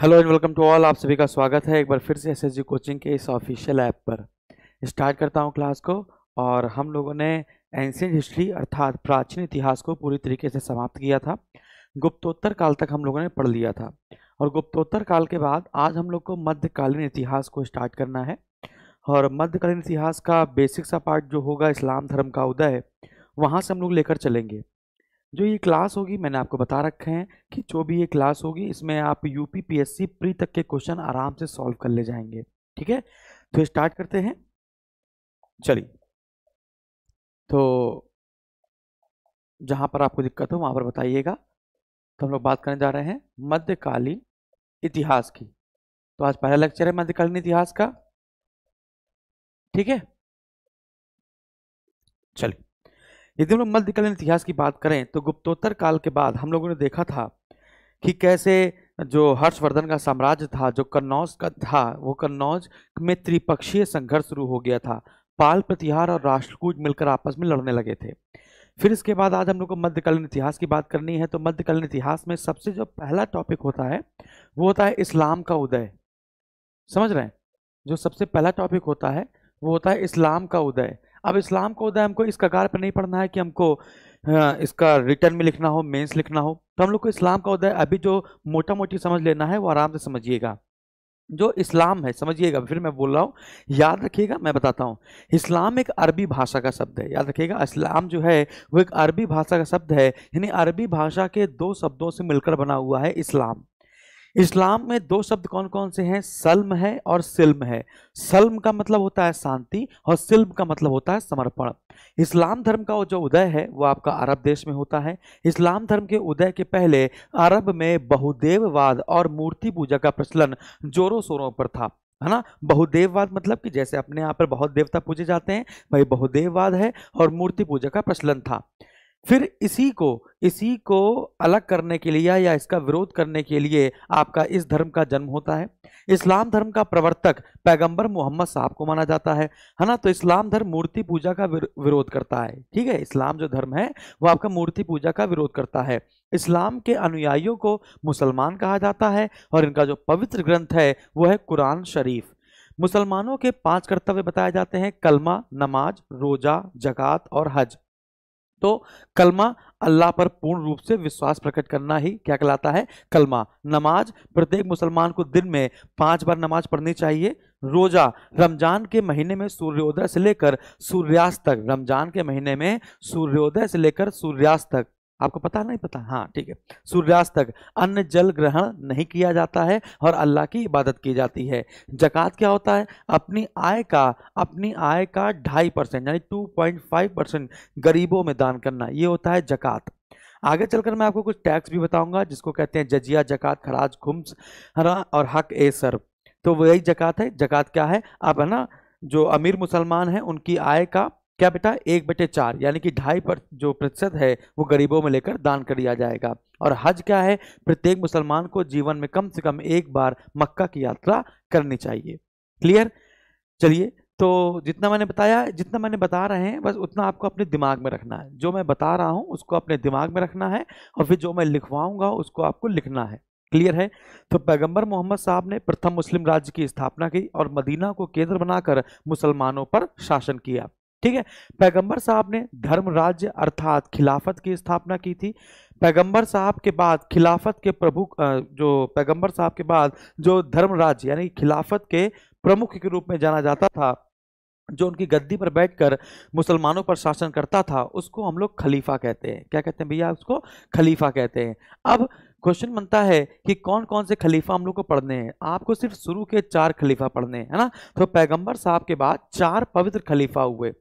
Hello and welcome to all आप सभी का स्वागत है एक बार फिर से एसएसजी कोचिंग के इस ऑफिशियल ऐप पर स्टार्ट करता हूं क्लास को और हम लोगों ने एंशियंट हिस्ट्री अर्थात प्राचीन इतिहास को पूरी तरीके से समाप्त किया था गुप्तोत्तर काल तक हम लोगों ने पढ़ लिया था और गुप्तोत्तर काल के बाद आज हम लोग को मध्यकालीन इतिहास को स्टार्ट करना है और मध्यकालीन इतिहास का बेसिक सा पार्ट जो होगा इस्लाम धर्म का उदय वहाँ से हम लोग लेकर चलेंगे जो ये क्लास होगी मैंने आपको बता रखे हैं कि जो भी ये क्लास होगी इसमें आप U P P S C pre तक के क्वेश्चन आराम से सॉल्व कर ले जाएंगे ठीक है तो स्टार्ट करते हैं चलिए तो जहाँ पर आपको दिक्कत हो वहाँ पर बताइएगा तो हम लोग बात करने जा रहे हैं मध्यकालीन इतिहास की तो आज पहला लेक्चर है मध्यकालीन इतिहास का ठीक है चलिए यदि हम लोग मध्यकालीन इतिहास की बात करें तो गुप्तोत्तर काल के बाद हम लोगों ने देखा था कि कैसे जो हर्षवर्धन का साम्राज्य था जो कन्नौज का था वो कन्नौज में त्रिपक्षीय संघर्ष शुरू हो गया था पाल प्रतिहार और राष्ट्रकूट मिलकर आपस में लड़ने लगे थे फिर इसके बाद आज हम लोग को मध्यकालीन इतिहास की बात करनी है तो मध्यकालीन इतिहास में सबसे जो पहला टॉपिक होता है वो होता है इस्लाम का उदय समझ रहे हैं जो सबसे पहला टॉपिक होता है वो होता है इस्लाम का उदय अब इस्लाम का उदय हमको इस कगार पर नहीं पढ़ना है कि हमको हाँ, इसका रिटर्न में लिखना हो मेंस लिखना हो तो हम लोग को इस्लाम का उदय अभी जो मोटा मोटी समझ लेना है वो आराम से समझिएगा जो इस्लाम है समझिएगा फिर मैं बोल रहा हूँ याद रखिएगा मैं बताता हूँ इस्लाम एक अरबी भाषा का शब्द है याद रखिएगा इस्लाम जो है वो एक अरबी भाषा का शब्द है यानी अरबी भाषा के दो शब्दों से मिलकर बना हुआ है इस्लाम इस्लाम में दो शब्द कौन कौन से हैं सलम है और सिल्म है सलम का मतलब होता है शांति और सिल्म का मतलब होता है समर्पण इस्लाम धर्म का जो उदय है वो आपका अरब देश में होता है इस्लाम धर्म के उदय के पहले अरब में बहुदेववाद और मूर्ति पूजा का प्रचलन जोरों शोरों पर था है ना बहुदेववाद मतलब कि जैसे अपने यहाँ पर बहुत देवता पूजे जाते हैं वही बहुदेववाद है और मूर्ति पूजा का प्रचलन था फिर इसी को इसी को अलग करने के लिए या इसका विरोध करने के लिए आपका इस धर्म का जन्म होता है इस्लाम धर्म का प्रवर्तक पैगंबर मोहम्मद साहब को माना जाता है है ना तो इस्लाम धर्म मूर्ति पूजा का विरोध करता है ठीक है इस्लाम जो धर्म है वो आपका मूर्ति पूजा का विरोध करता है इस्लाम के अनुयायियों को मुसलमान कहा जाता है और इनका जो पवित्र ग्रंथ है वो है कुरान शरीफ मुसलमानों के पांच कर्तव्य बताए जाते हैं कलमा नमाज रोजा जक़ात और हज तो कलमा अल्लाह पर पूर्ण रूप से विश्वास प्रकट करना ही क्या कहलाता है कलमा नमाज प्रत्येक मुसलमान को दिन में पांच बार नमाज पढ़नी चाहिए रोजा रमजान के महीने में सूर्योदय से लेकर सूर्यास्त तक रमजान के महीने में सूर्योदय से लेकर सूर्यास्त तक आपको पता नहीं पता हाँ ठीक है सूर्यास्त तक अन्य जल ग्रहण नहीं किया जाता है और अल्लाह की इबादत की जाती है जक़ात क्या होता है अपनी आय का अपनी आय का ढाई परसेंट यानी टू पॉइंट फाइव परसेंट गरीबों में दान करना ये होता है जक़ात आगे चलकर मैं आपको कुछ टैक्स भी बताऊंगा जिसको कहते हैं जजिया जकत खराज खुम्स हरा और हक ए सर तो वही जक़ात है जक़ात क्या है आप है ना जो अमीर मुसलमान हैं उनकी आय का क्या बेटा एक बटे चार यानी कि ढाई पर जो प्रतिशत है वो गरीबों में लेकर दान कर दिया जाएगा और हज क्या है प्रत्येक मुसलमान को जीवन में कम से कम एक बार मक्का की यात्रा करनी चाहिए क्लियर चलिए तो जितना मैंने बताया जितना मैंने बता रहे हैं बस उतना आपको अपने दिमाग में रखना है जो मैं बता रहा हूँ उसको अपने दिमाग में रखना है और फिर जो मैं लिखवाऊंगा उसको आपको लिखना है क्लियर है तो पैगंबर मोहम्मद साहब ने प्रथम मुस्लिम राज्य की स्थापना की और मदीना को केंद्र बनाकर मुसलमानों पर शासन किया ठीक है पैगंबर साहब ने धर्म राज्य अर्थात खिलाफत की स्थापना की थी पैगंबर साहब के बाद खिलाफत के प्रभु जो पैगंबर साहब के बाद जो धर्म राज्य यानी खिलाफत के प्रमुख के रूप में जाना जाता था जो उनकी गद्दी पर बैठकर मुसलमानों पर शासन करता था उसको हम लोग खलीफा कहते हैं क्या कहते हैं भैया उसको खलीफा कहते हैं अब क्वेश्चन बनता है कि कौन कौन से खलीफा हम लोग को पढ़ने हैं आपको सिर्फ शुरू के चार खलीफा पढ़ने हैं है ना तो पैगंबर साहब के बाद चार पवित्र खलीफा हुए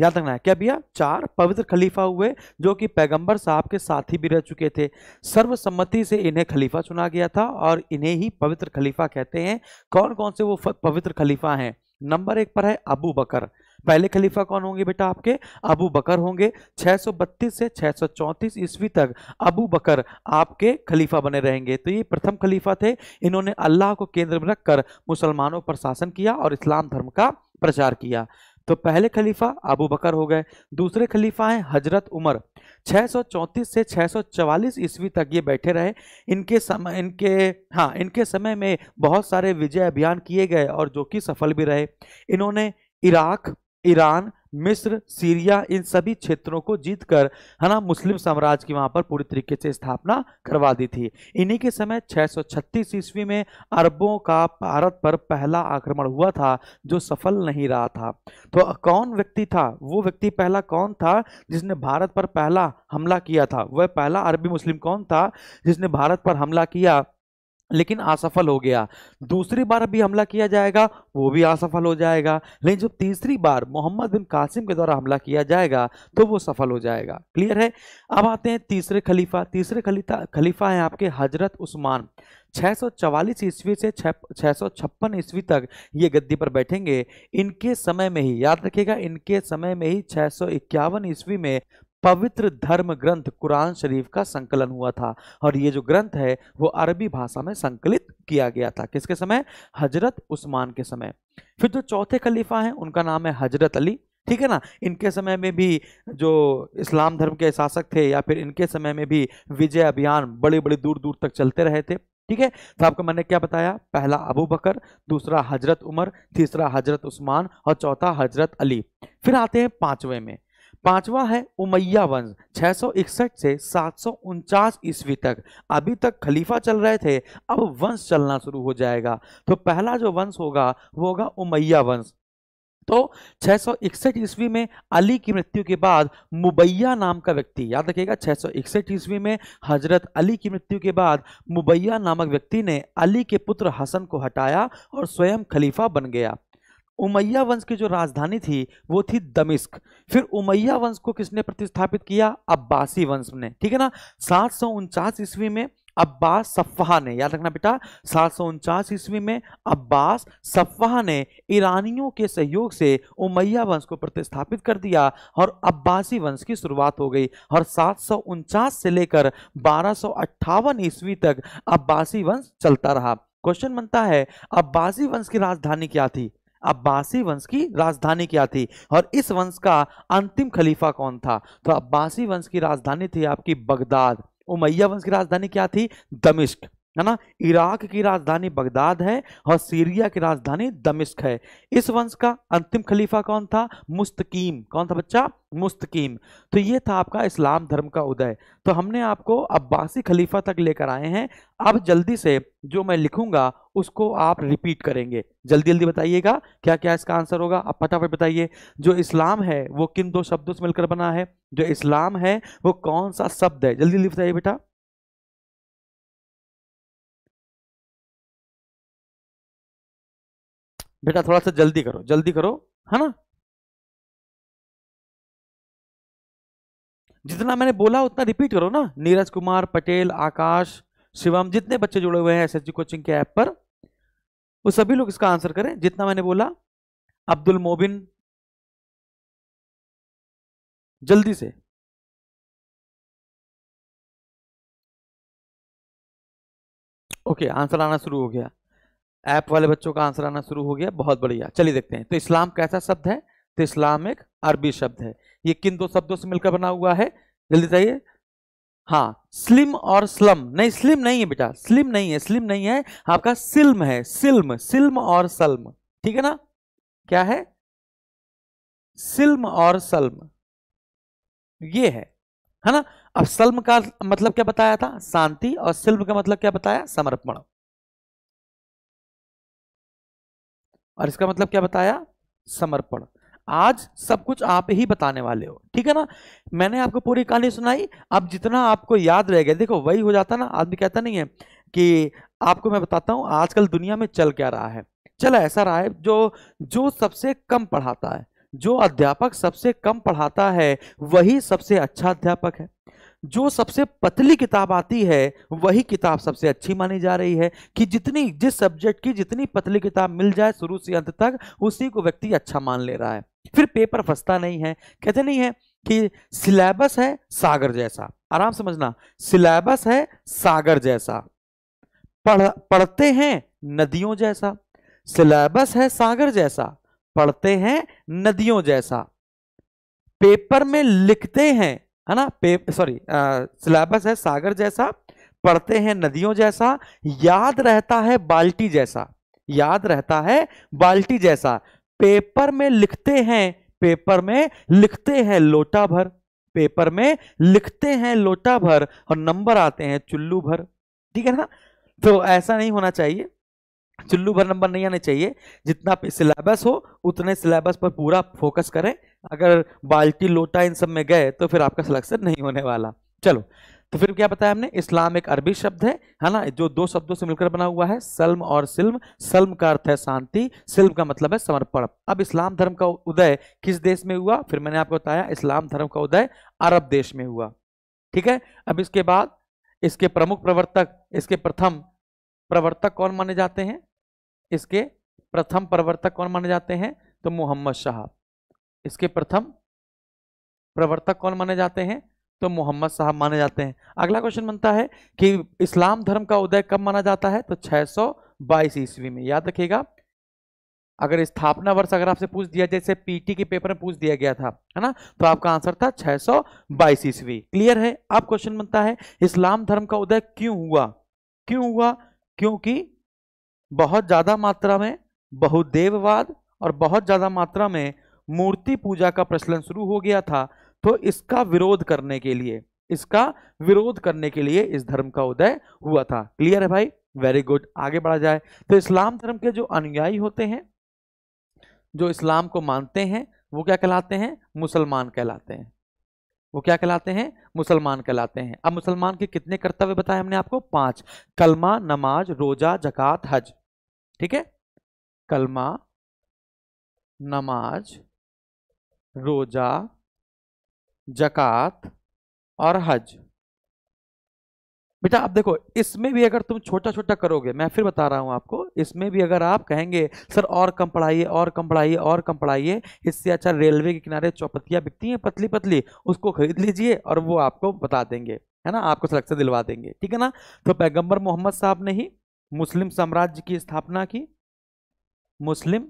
याद रखना है क्या भैया चार पवित्र खलीफा हुए जो कि पैगंबर साहब के साथी भी रह चुके थे सर्वसम्मति से इन्हें खलीफा चुना गया था और इन्हें ही पवित्र खलीफा कहते हैं कौन कौन से वो पवित्र खलीफा हैं नंबर एक पर है अबू बकर पहले खलीफा कौन होंगे बेटा आपके अबू बकर होंगे 632 से 634 ईस्वी तक अबू बकर आपके खलीफा बने रहेंगे तो ये प्रथम खलीफा थे इन्होंने अल्लाह को केंद्र में रखकर मुसलमानों पर शासन किया और इस्लाम धर्म का प्रचार किया तो पहले खलीफा अबू बकर हो गए दूसरे खलीफा हैं हजरत उमर 634 से 644 ईस्वी तक ये बैठे रहे इनके समय इनके हाँ इनके समय में बहुत सारे विजय अभियान किए गए और जो कि सफल भी रहे इन्होंने इराक ईरान मिस्र सीरिया इन सभी क्षेत्रों को जीतकर है ना मुस्लिम साम्राज्य की वहाँ पर पूरी तरीके से स्थापना करवा दी थी इन्हीं के समय 636 ईस्वी में अरबों का भारत पर पहला आक्रमण हुआ था जो सफल नहीं रहा था तो कौन व्यक्ति था वो व्यक्ति पहला कौन था जिसने भारत पर पहला हमला किया था वह पहला अरबी मुस्लिम कौन था जिसने भारत पर हमला किया लेकिन असफल हो गया दूसरी बार भी हमला किया जाएगा वो भी असफल हो जाएगा लेकिन जब तीसरी बार मोहम्मद बिन कासिम के द्वारा हमला किया जाएगा तो वो सफल हो जाएगा क्लियर है अब आते हैं तीसरे खलीफा तीसरे खलीफा खलीफा हैं आपके हजरत उस्मान 644 ईस्वी से छः सौ छप्पन ईस्वी तक ये गद्दी पर बैठेंगे इनके समय में ही याद रखिएगा इनके समय में ही छः सौ इक्यावन ईस्वी में पवित्र धर्म ग्रंथ कुरान शरीफ का संकलन हुआ था और ये जो ग्रंथ है वो अरबी भाषा में संकलित किया गया था किसके समय हजरत उस्मान के समय फिर जो चौथे खलीफा हैं उनका नाम है हजरत अली ठीक है ना इनके समय में भी जो इस्लाम धर्म के शासक थे या फिर इनके समय में भी विजय अभियान बड़े बड़े दूर दूर तक चलते रहे थे ठीक है तो आपको मैंने क्या बताया पहला अबू बकर दूसरा हजरत उमर तीसरा हजरत उस्मान और चौथा हजरत अली फिर आते हैं पांचवें में पांचवा है उमैया वंश 661 से सात ईस्वी तक अभी तक खलीफा चल रहे थे अब वंश चलना शुरू हो जाएगा तो पहला जो वंश होगा वो होगा उमैया वंश तो 661 ईस्वी में अली की मृत्यु के बाद मुबैया नाम का व्यक्ति याद रखिएगा 661 ईस्वी में हजरत अली की मृत्यु के बाद मुबैया नामक व्यक्ति ने अली के पुत्र हसन को हटाया और स्वयं खलीफा बन गया उमैया वंश की जो राजधानी थी वो थी दमिश्क फिर उमैया वंश को किसने प्रतिस्थापित किया अब्बासी वंश ने ठीक है ना सात सौ उनचास ईस्वी में अब्बास सफ्फा ने याद रखना बेटा सात सौ उनचास ईस्वी में अब्बास सफ्फा ने ईरानियों के सहयोग से उमैया वंश को प्रतिस्थापित कर दिया और अब्बासी वंश की शुरुआत हो गई और सात सौ उनचास से लेकर बारह सौ अट्ठावन ईस्वी तक अब्बासी वंश चलता रहा क्वेश्चन बनता है अब्बासी वंश की राजधानी क्या थी अब्बासी वंश की राजधानी क्या थी और इस वंश का अंतिम खलीफा कौन था तो अब्बासी वंश की राजधानी थी आपकी बगदाद उमैया वंश की राजधानी क्या थी दमिश्क है ना इराक की राजधानी बगदाद है और सीरिया की राजधानी दमिश्क है इस वंश का अंतिम खलीफा कौन था मुस्तकीम कौन था बच्चा मुस्तकीम तो ये था आपका इस्लाम धर्म का उदय तो हमने आपको अब्बासी खलीफा तक लेकर आए हैं अब जल्दी से जो मैं लिखूंगा उसको आप रिपीट करेंगे जल्दी जल्दी बताइएगा क्या क्या इसका आंसर होगा आप फटाफट बताइए जो इस्लाम है वो किन दो शब्दों से मिलकर बना है जो इस्लाम है वो कौन सा शब्द है जल्दी जल्दी बताइए बेटा बेटा थोड़ा सा जल्दी करो जल्दी करो है ना जितना मैंने बोला उतना रिपीट करो ना नीरज कुमार पटेल आकाश शिवम जितने बच्चे जुड़े हुए हैं एसएसजी कोचिंग के ऐप पर वो सभी लोग इसका आंसर करें जितना मैंने बोला अब्दुल मोबिन जल्दी से ओके आंसर आना शुरू हो गया ऐप वाले बच्चों का आंसर आना शुरू हो गया बहुत बढ़िया चलिए देखते हैं तो इस्लाम कैसा शब्द है तो इस्लाम एक अरबी शब्द है ये किन दो शब्दों से मिलकर बना हुआ है जल्दी चाहिए हाँ स्लिम और स्लम नहीं स्लिम नहीं है बेटा स्लिम नहीं है स्लिम नहीं है आपका सिल्म है सिल्म सिल्म और सलम ठीक है ना क्या है सिल्म और सलम ये है है ना अब सलम का मतलब क्या बताया था शांति और सिल्म का मतलब क्या बताया समर्पण और इसका मतलब क्या बताया समर्पण आज सब कुछ आप ही बताने वाले हो ठीक है ना मैंने आपको पूरी कहानी सुनाई अब जितना आपको याद रह गया देखो वही हो जाता ना आदमी कहता नहीं है कि आपको मैं बताता हूँ आजकल दुनिया में चल क्या रहा है चल ऐसा रहा है जो जो सबसे कम पढ़ाता है जो अध्यापक सबसे कम पढ़ाता है वही सबसे अच्छा अध्यापक है जो सबसे पतली किताब आती है वही किताब सबसे अच्छी मानी जा रही है कि जितनी जिस सब्जेक्ट की जितनी पतली किताब मिल जाए शुरू से अंत तक उसी को व्यक्ति अच्छा मान ले रहा है फिर पेपर फंसता नहीं है कहते नहीं है कि सिलेबस है सागर जैसा आराम समझना सिलेबस है सागर जैसा पढ़ पढ़ते हैं नदियों जैसा सिलेबस है सागर जैसा पढ़ते हैं नदियों जैसा पेपर में लिखते हैं है ना पे सॉरी सिलेबस है सागर जैसा पढ़ते हैं नदियों जैसा याद रहता है बाल्टी जैसा याद रहता है बाल्टी जैसा पेपर में लिखते हैं पेपर में लिखते हैं लोटा भर पेपर में लिखते हैं लोटा भर और नंबर आते हैं चुल्लू भर ठीक है ना तो ऐसा नहीं होना चाहिए चुल्लू भर नंबर नहीं आने चाहिए जितना सिलेबस हो उतने सिलेबस पर पूरा फोकस करें अगर बाल्टी लोटा इन सब में गए तो फिर आपका सिलेक्शन नहीं होने वाला चलो तो फिर क्या बताया हमने इस्लाम एक अरबी शब्द है है ना जो दो शब्दों से मिलकर बना हुआ है सलम और सिल्म सलम का अर्थ है शांति सिल्म का मतलब है समर्पण अब इस्लाम धर्म का उदय किस देश में हुआ फिर मैंने आपको बताया इस्लाम धर्म का उदय अरब देश में हुआ ठीक है अब इसके बाद इसके प्रमुख प्रवर्तक इसके प्रथम प्रवर्तक कौन माने जाते हैं इसके प्रथम प्रवर्तक कौन माने जाते हैं तो मोहम्मद शाह इसके प्रथम प्रवर्तक कौन माने जाते हैं तो मोहम्मद साहब माने जाते हैं अगला क्वेश्चन बनता है कि इस्लाम धर्म का उदय कब माना जाता है तो 622 ईस्वी में याद रखिएगा अगर स्थापना वर्ष अगर आपसे पूछ दिया जैसे पीटी के पेपर में पूछ दिया गया था है ना तो आपका आंसर था 622 ईस्वी क्लियर है अब क्वेश्चन बनता है इस्लाम धर्म का उदय क्यों हुआ क्यों हुआ क्योंकि बहुत ज़्यादा मात्रा में बहुदेववाद और बहुत ज़्यादा मात्रा में मूर्ति पूजा का प्रचलन शुरू हो गया था तो इसका विरोध करने के लिए इसका विरोध करने के लिए इस धर्म का उदय हुआ था क्लियर है भाई वेरी गुड आगे बढ़ा जाए तो इस्लाम धर्म के जो अनुयायी होते हैं जो इस्लाम को मानते हैं वो क्या कहलाते हैं मुसलमान कहलाते हैं वो क्या कहलाते हैं मुसलमान कहलाते हैं अब मुसलमान के कितने कर्तव्य बताए हमने आपको पांच कलमा नमाज रोजा जक़ात हज ठीक है कलमा नमाज रोज़ा जक़ात और हज बेटा आप देखो इसमें भी अगर तुम छोटा छोटा करोगे मैं फिर बता रहा हूं आपको इसमें भी अगर आप कहेंगे सर और कम पढ़ाइए और कम पढ़ाइए और कम पढ़ाइए इससे अच्छा रेलवे के किनारे चौपतियां बिकती हैं पतली पतली उसको खरीद लीजिए और वो आपको बता देंगे है ना आपको सलेक्शन दिलवा देंगे ठीक है ना तो पैगम्बर मोहम्मद साहब ने ही मुस्लिम साम्राज्य की स्थापना की मुस्लिम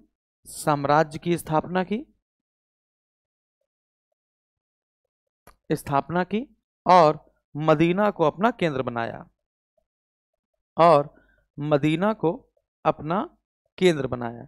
साम्राज्य की स्थापना की स्थापना की और मदीना को अपना केंद्र बनाया और मदीना को अपना केंद्र बनाया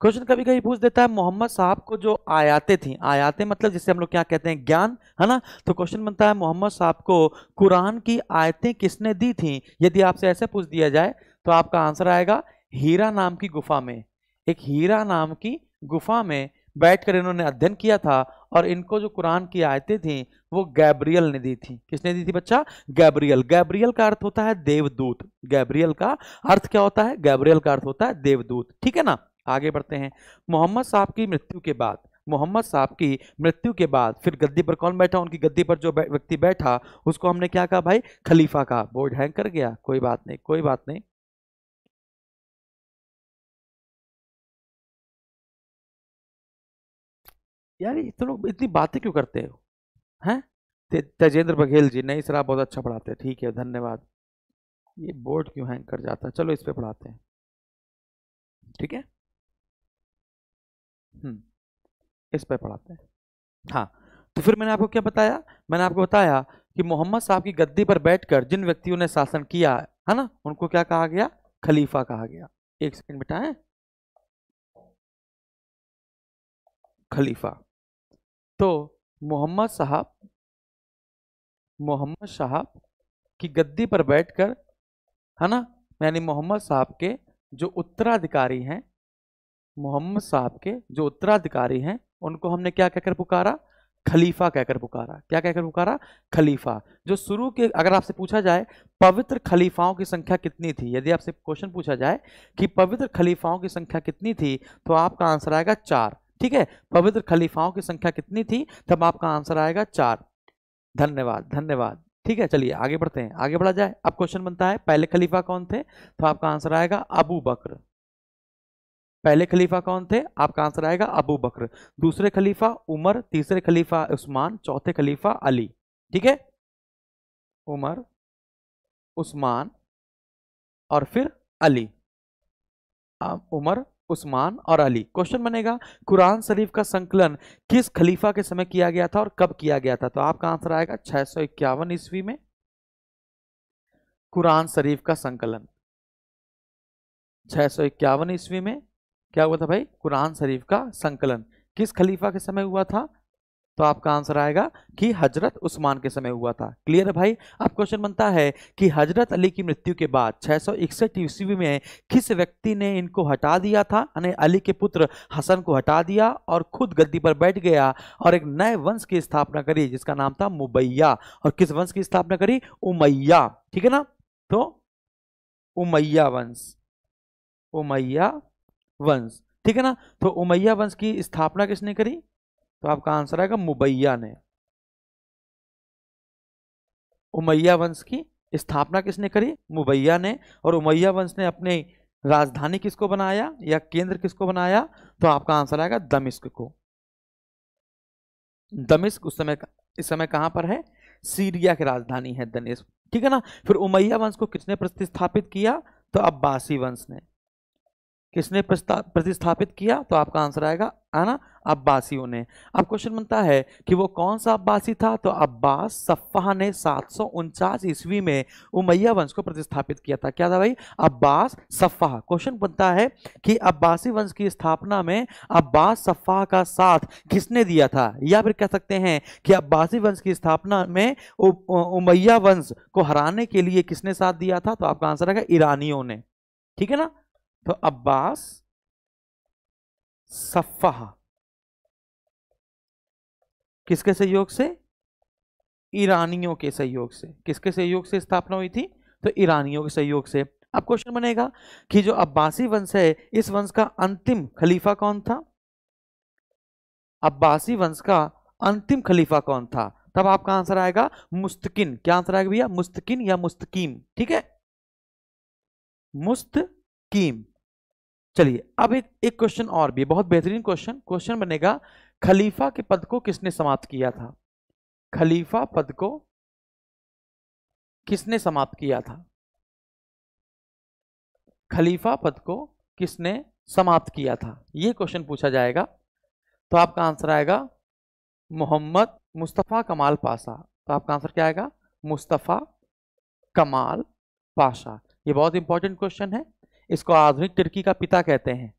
क्वेश्चन कभी कभी पूछ देता है मोहम्मद साहब को जो आयातें थी आयातें मतलब जिसे हम लोग क्या कहते हैं ज्ञान है ना तो क्वेश्चन बनता है मोहम्मद साहब को कुरान की आयतें किसने दी थी यदि आपसे ऐसे पूछ दिया जाए तो आपका आंसर आएगा हीरा नाम की गुफा में एक हीरा नाम की गुफा में बैठकर इन्होंने अध्ययन किया था और इनको जो कुरान की आयतें थी वो गैब्रियल ने दी थी किसने दी थी बच्चा गैब्रियल गैब्रियल का अर्थ होता है देवदूत गैब्रियल का अर्थ क्या होता है गैब्रियल का अर्थ होता है देवदूत ठीक है ना आगे बढ़ते हैं मोहम्मद साहब की मृत्यु के बाद मोहम्मद साहब की मृत्यु के बाद फिर गद्दी पर कौन बैठा उनकी गद्दी पर जो व्यक्ति बैठा उसको हमने क्या कहा भाई खलीफा कहा बोर्ड हैंग कर गया कोई बात नहीं कोई बात नहीं यार इतने लोग इतनी बातें क्यों करते हो हैं तेजेंद्र बघेल जी नहीं सर आप बहुत अच्छा पढ़ाते हैं ठीक है धन्यवाद ये बोर्ड क्यों हैंग कर जाता है चलो इस पर पढ़ाते हैं ठीक है हम्म, इस पर पढ़ाते हैं हाँ तो फिर मैंने आपको क्या बताया मैंने आपको बताया कि मोहम्मद साहब की गद्दी पर बैठकर जिन व्यक्तियों ने शासन किया है ना उनको क्या कहा गया खलीफा कहा गया एक सेकंड बेटा है खलीफा तो मोहम्मद साहब मोहम्मद साहब की गद्दी पर बैठकर है ना यानी मोहम्मद साहब के जो उत्तराधिकारी हैं मोहम्मद साहब के जो उत्तराधिकारी हैं उनको हमने क्या कहकर पुकारा खलीफा कहकर पुकारा क्या कहकर पुकारा खलीफा जो शुरू के अगर आपसे पूछा जाए पवित्र खलीफाओं की संख्या कितनी थी यदि आपसे क्वेश्चन पूछा जाए कि पवित्र खलीफाओं की संख्या कितनी थी तो आपका आंसर आएगा चार ठीक है पवित्र खलीफाओं की संख्या कितनी थी तब आपका आंसर आएगा चार धन्यवाद धन्यवाद ठीक है चलिए आगे बढ़ते हैं आगे बढ़ा जाए अब क्वेश्चन बनता है पहले खलीफा कौन थे तो आपका आंसर आएगा अबू बकर पहले खलीफा कौन थे आपका आंसर आएगा अबू बकर दूसरे खलीफा उमर तीसरे खलीफा उस्मान चौथे खलीफा अली ठीक है उमर उस्मान और फिर अली उमर उस्मान और अली क्वेश्चन बनेगा कुरान शरीफ का संकलन किस खलीफा के समय किया गया था और कब किया गया था तो आपका आंसर आएगा छह सौ इक्यावन ईस्वी में कुरान शरीफ का संकलन छह सौ इक्यावन ईस्वी में क्या हुआ था भाई कुरान शरीफ का संकलन किस खलीफा के समय हुआ था तो आपका आंसर आएगा कि हजरत उस्मान के समय हुआ था क्लियर है भाई अब क्वेश्चन बनता है कि हजरत अली की मृत्यु के बाद छह सौ इकसठ ईस्वी में किस व्यक्ति ने इनको हटा दिया था यानी अली के पुत्र हसन को हटा दिया और खुद गद्दी पर बैठ गया और एक नए वंश की स्थापना करी जिसका नाम था मुबैया और किस वंश की स्थापना करी उमैया ठीक है ना तो उमैया वंश उमैया वंश ठीक है ना तो उमैया वंश की स्थापना किसने करी तो आपका आंसर आएगा मुबैया ने उमैया वंश की स्थापना किसने करी मुबैया ने और उमैया वंश ने अपने राजधानी किसको बनाया या केंद्र किसको बनाया तो आपका आंसर आएगा दमिश्क को दमिश्क उस समय इस समय कहां पर है सीरिया की राजधानी है दमिश्क ठीक है ना फिर उमैया वंश को किसने प्रतिस्थापित किया तो अब्बासी वंश ने किसने प्रतिस्थापित किया तो आपका आंसर आएगा है ना अब्बासियों ने अब क्वेश्चन बनता है कि वो कौन सा अब्बासी था तो अब्बास सफ़ा ने सात सौ उनचास ईस्वी में उमैया वंश को प्रतिस्थापित किया था क्या था भाई अब्बास सफ़ा क्वेश्चन बनता है कि अब्बासी वंश की स्थापना में अब्बास सफ्फा का साथ किसने दिया था या फिर कह सकते हैं कि अब्बासी वंश की स्थापना में उमैया वंश को हराने के लिए किसने साथ दिया था तो आपका आंसर आएगा ईरानियों ने ठीक है ना तो अब्बास सफाह किसके सहयोग से ईरानियों के सहयोग से किसके सहयोग से स्थापना हुई थी तो ईरानियों के सहयोग से अब क्वेश्चन बनेगा कि जो अब्बासी वंश है इस वंश का अंतिम खलीफा कौन था अब्बासी वंश का अंतिम खलीफा कौन था तब आपका आंसर आएगा मुस्तकिन क्या आंसर आएगा भैया मुस्तकिन या मुस्तकीम ठीक है मुस्तकीम चलिए अब एक एक क्वेश्चन और भी बहुत बेहतरीन क्वेश्चन क्वेश्चन बनेगा खलीफा के पद को किसने समाप्त किया था खलीफा पद को किसने समाप्त किया था खलीफा पद को किसने समाप्त किया था यह क्वेश्चन पूछा जाएगा तो आपका आंसर आएगा मोहम्मद मुस्तफ़ा कमाल पाशा तो आपका आंसर क्या आएगा मुस्तफ़ा कमाल पाशा ये बहुत इंपॉर्टेंट क्वेश्चन है इसको आधुनिक तुर्की का पिता कहते हैं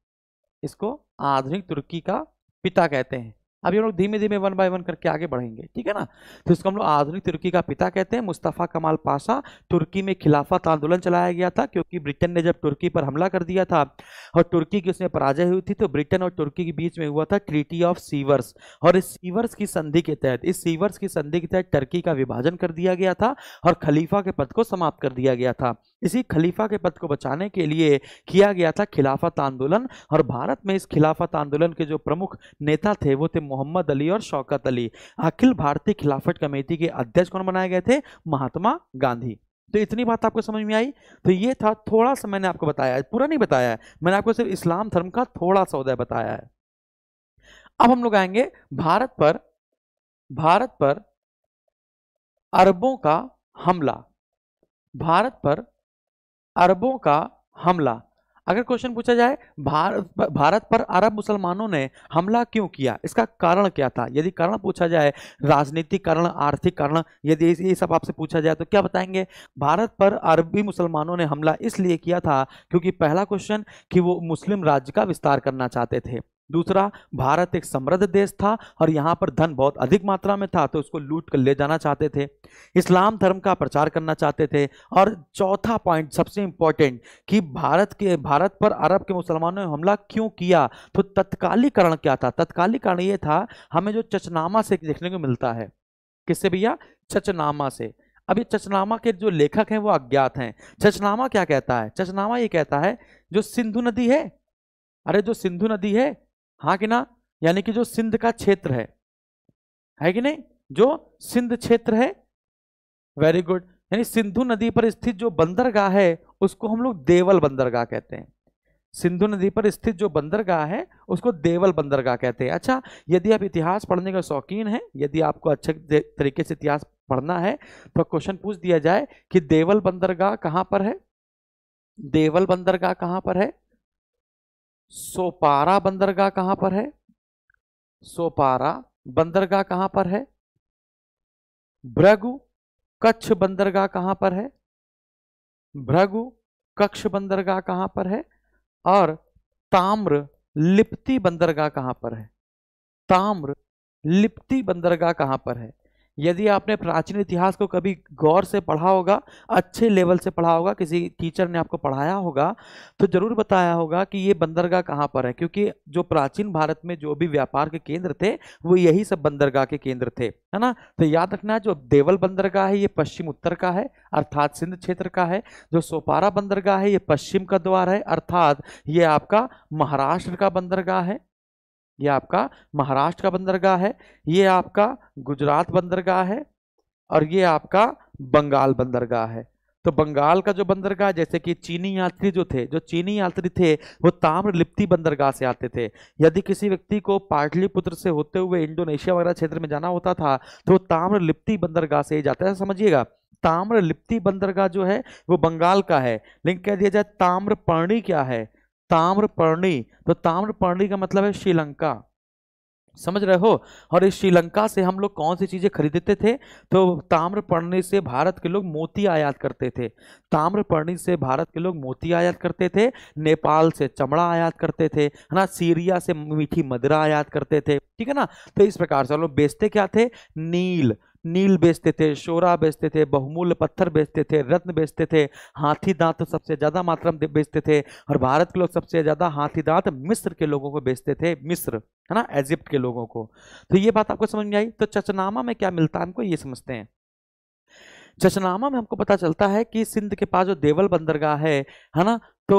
इसको आधुनिक तुर्की का पिता कहते हैं अब ये लोग धीमे धीमे वन बाय वन करके आगे बढ़ेंगे ठीक है ना तो इसको हम लोग आधुनिक तुर्की का पिता कहते हैं मुस्तफ़ा कमाल पाशा तुर्की में खिलाफत आंदोलन चलाया गया था क्योंकि ब्रिटेन ने जब तुर्की पर हमला कर दिया था और तुर्की की उसमें पराजय हुई थी तो ब्रिटेन और तुर्की के बीच में हुआ था ट्रीटी ऑफ सीवर्स और इस सीवर्स की संधि के तहत इस सीवर्स की संधि के तहत टर्की का विभाजन कर दिया गया था और खलीफा के पद को समाप्त कर दिया गया था इसी खलीफा के पद को बचाने के लिए किया गया था खिलाफत आंदोलन और भारत में इस खिलाफत आंदोलन के जो प्रमुख नेता थे वो थे मोहम्मद अली और शौकत अली अखिल भारतीय खिलाफत कमेटी के अध्यक्ष कौन बनाए गए थे महात्मा गांधी तो इतनी बात आपको समझ में आई तो ये था थोड़ा सा मैंने आपको बताया है पूरा नहीं बताया है मैंने आपको सिर्फ इस्लाम धर्म का थोड़ा सा उदय बताया है अब हम लोग आएंगे भारत पर भारत पर अरबों का हमला भारत पर अरबों का हमला अगर क्वेश्चन पूछा जाए भारत भारत पर अरब मुसलमानों ने हमला क्यों किया इसका कारण क्या था यदि कारण पूछा जाए राजनीतिक कारण आर्थिक कारण यदि ये सब आपसे पूछा जाए तो क्या बताएंगे भारत पर अरबी मुसलमानों ने हमला इसलिए किया था क्योंकि पहला क्वेश्चन कि वो मुस्लिम राज्य का विस्तार करना चाहते थे दूसरा भारत एक समृद्ध देश था और यहाँ पर धन बहुत अधिक मात्रा में था तो उसको लूट कर ले जाना चाहते थे इस्लाम धर्म का प्रचार करना चाहते थे और चौथा पॉइंट सबसे इम्पॉर्टेंट कि भारत के भारत पर अरब के मुसलमानों ने हमला क्यों किया तो तत्कालीकरण क्या था तत्कालीकरण ये था हमें जो चचनामा से देखने को मिलता है किससे भैया चचनामा से अब ये चचनामा के जो लेखक हैं वो अज्ञात हैं चचनामा क्या कहता है चचनामा ये कहता है जो सिंधु नदी है अरे जो सिंधु नदी है हाँ कि ना यानी कि जो सिंध का क्षेत्र है है कि नहीं जो सिंध क्षेत्र है वेरी गुड यानी सिंधु नदी पर स्थित जो बंदरगाह है उसको हम लोग देवल बंदरगाह कहते हैं सिंधु नदी पर स्थित जो बंदरगाह है उसको देवल बंदरगाह कहते हैं अच्छा यदि आप इतिहास पढ़ने का शौकीन हैं यदि आपको अच्छे तरीके से इतिहास पढ़ना है तो क्वेश्चन पूछ दिया जाए कि देवल बंदरगाह कहाँ पर है देवल बंदरगाह कहाँ पर है सोपारा बंदरगाह कहां पर है सोपारा बंदरगाह कहां पर है भ्रगु कच्छ बंदरगाह कहां पर है भ्रगु कक्ष बंदरगाह कहां पर है और ताम्र लिप्ति बंदरगाह कहां पर है ताम्र लिप्ति बंदरगाह कहां पर है यदि आपने प्राचीन इतिहास को कभी गौर से पढ़ा होगा अच्छे लेवल से पढ़ा होगा किसी टीचर ने आपको पढ़ाया होगा तो ज़रूर बताया होगा कि ये बंदरगाह कहाँ पर है क्योंकि जो प्राचीन भारत में जो भी व्यापार के केंद्र थे वो यही सब बंदरगाह के केंद्र थे है ना तो याद रखना जो देवल बंदरगाह है ये पश्चिम उत्तर का है अर्थात सिंध क्षेत्र का है जो सोपारा बंदरगाह है ये पश्चिम का द्वार है अर्थात ये आपका महाराष्ट्र का बंदरगाह है ये आपका महाराष्ट्र का बंदरगाह है ये आपका गुजरात बंदरगाह है और ये आपका बंगाल बंदरगाह है तो बंगाल का जो बंदरगाह जैसे कि चीनी यात्री जो थे जो चीनी यात्री थे वो ताम्रलिप्ति बंदरगाह से आते थे यदि किसी व्यक्ति को पाटलिपुत्र से होते हुए इंडोनेशिया वगैरह क्षेत्र में जाना होता था तो ताम्रलिप्ति बंदरगाह से जाता है समझिएगा ताम्रलिप्ति बंदरगाह जो है वो बंगाल का है लेकिन कह दिया जाए ताम्रपर्णी क्या है ताम्रपर्णी तो ताम्रपर्णी का मतलब है श्रीलंका समझ रहे हो और इस श्रीलंका से हम लोग कौन सी चीज़ें खरीदते थे तो ताम्रपर्णी से भारत के लोग मोती आयात करते थे ताम्रपर्णी से भारत के लोग मोती आयात करते थे नेपाल से चमड़ा आयात करते थे है ना सीरिया से मीठी मदिरा आयात करते थे ठीक है ना तो इस प्रकार से हम लोग बेचते क्या थे नील नील बेचते थे शोरा बेचते थे बहुमूल्य पत्थर बेचते थे रत्न बेचते थे हाथी दांत तो सबसे ज़्यादा मात्रा में बेचते थे और भारत के लोग सबसे ज़्यादा हाथी दांत मिस्र के लोगों को बेचते थे मिस्र है ना इजिप्ट के लोगों को तो ये बात आपको समझ में आई तो चचनामा में क्या मिलता है हमको ये समझते हैं चचनामा में हमको पता चलता है कि सिंध के पास जो देवल बंदरगाह है है ना तो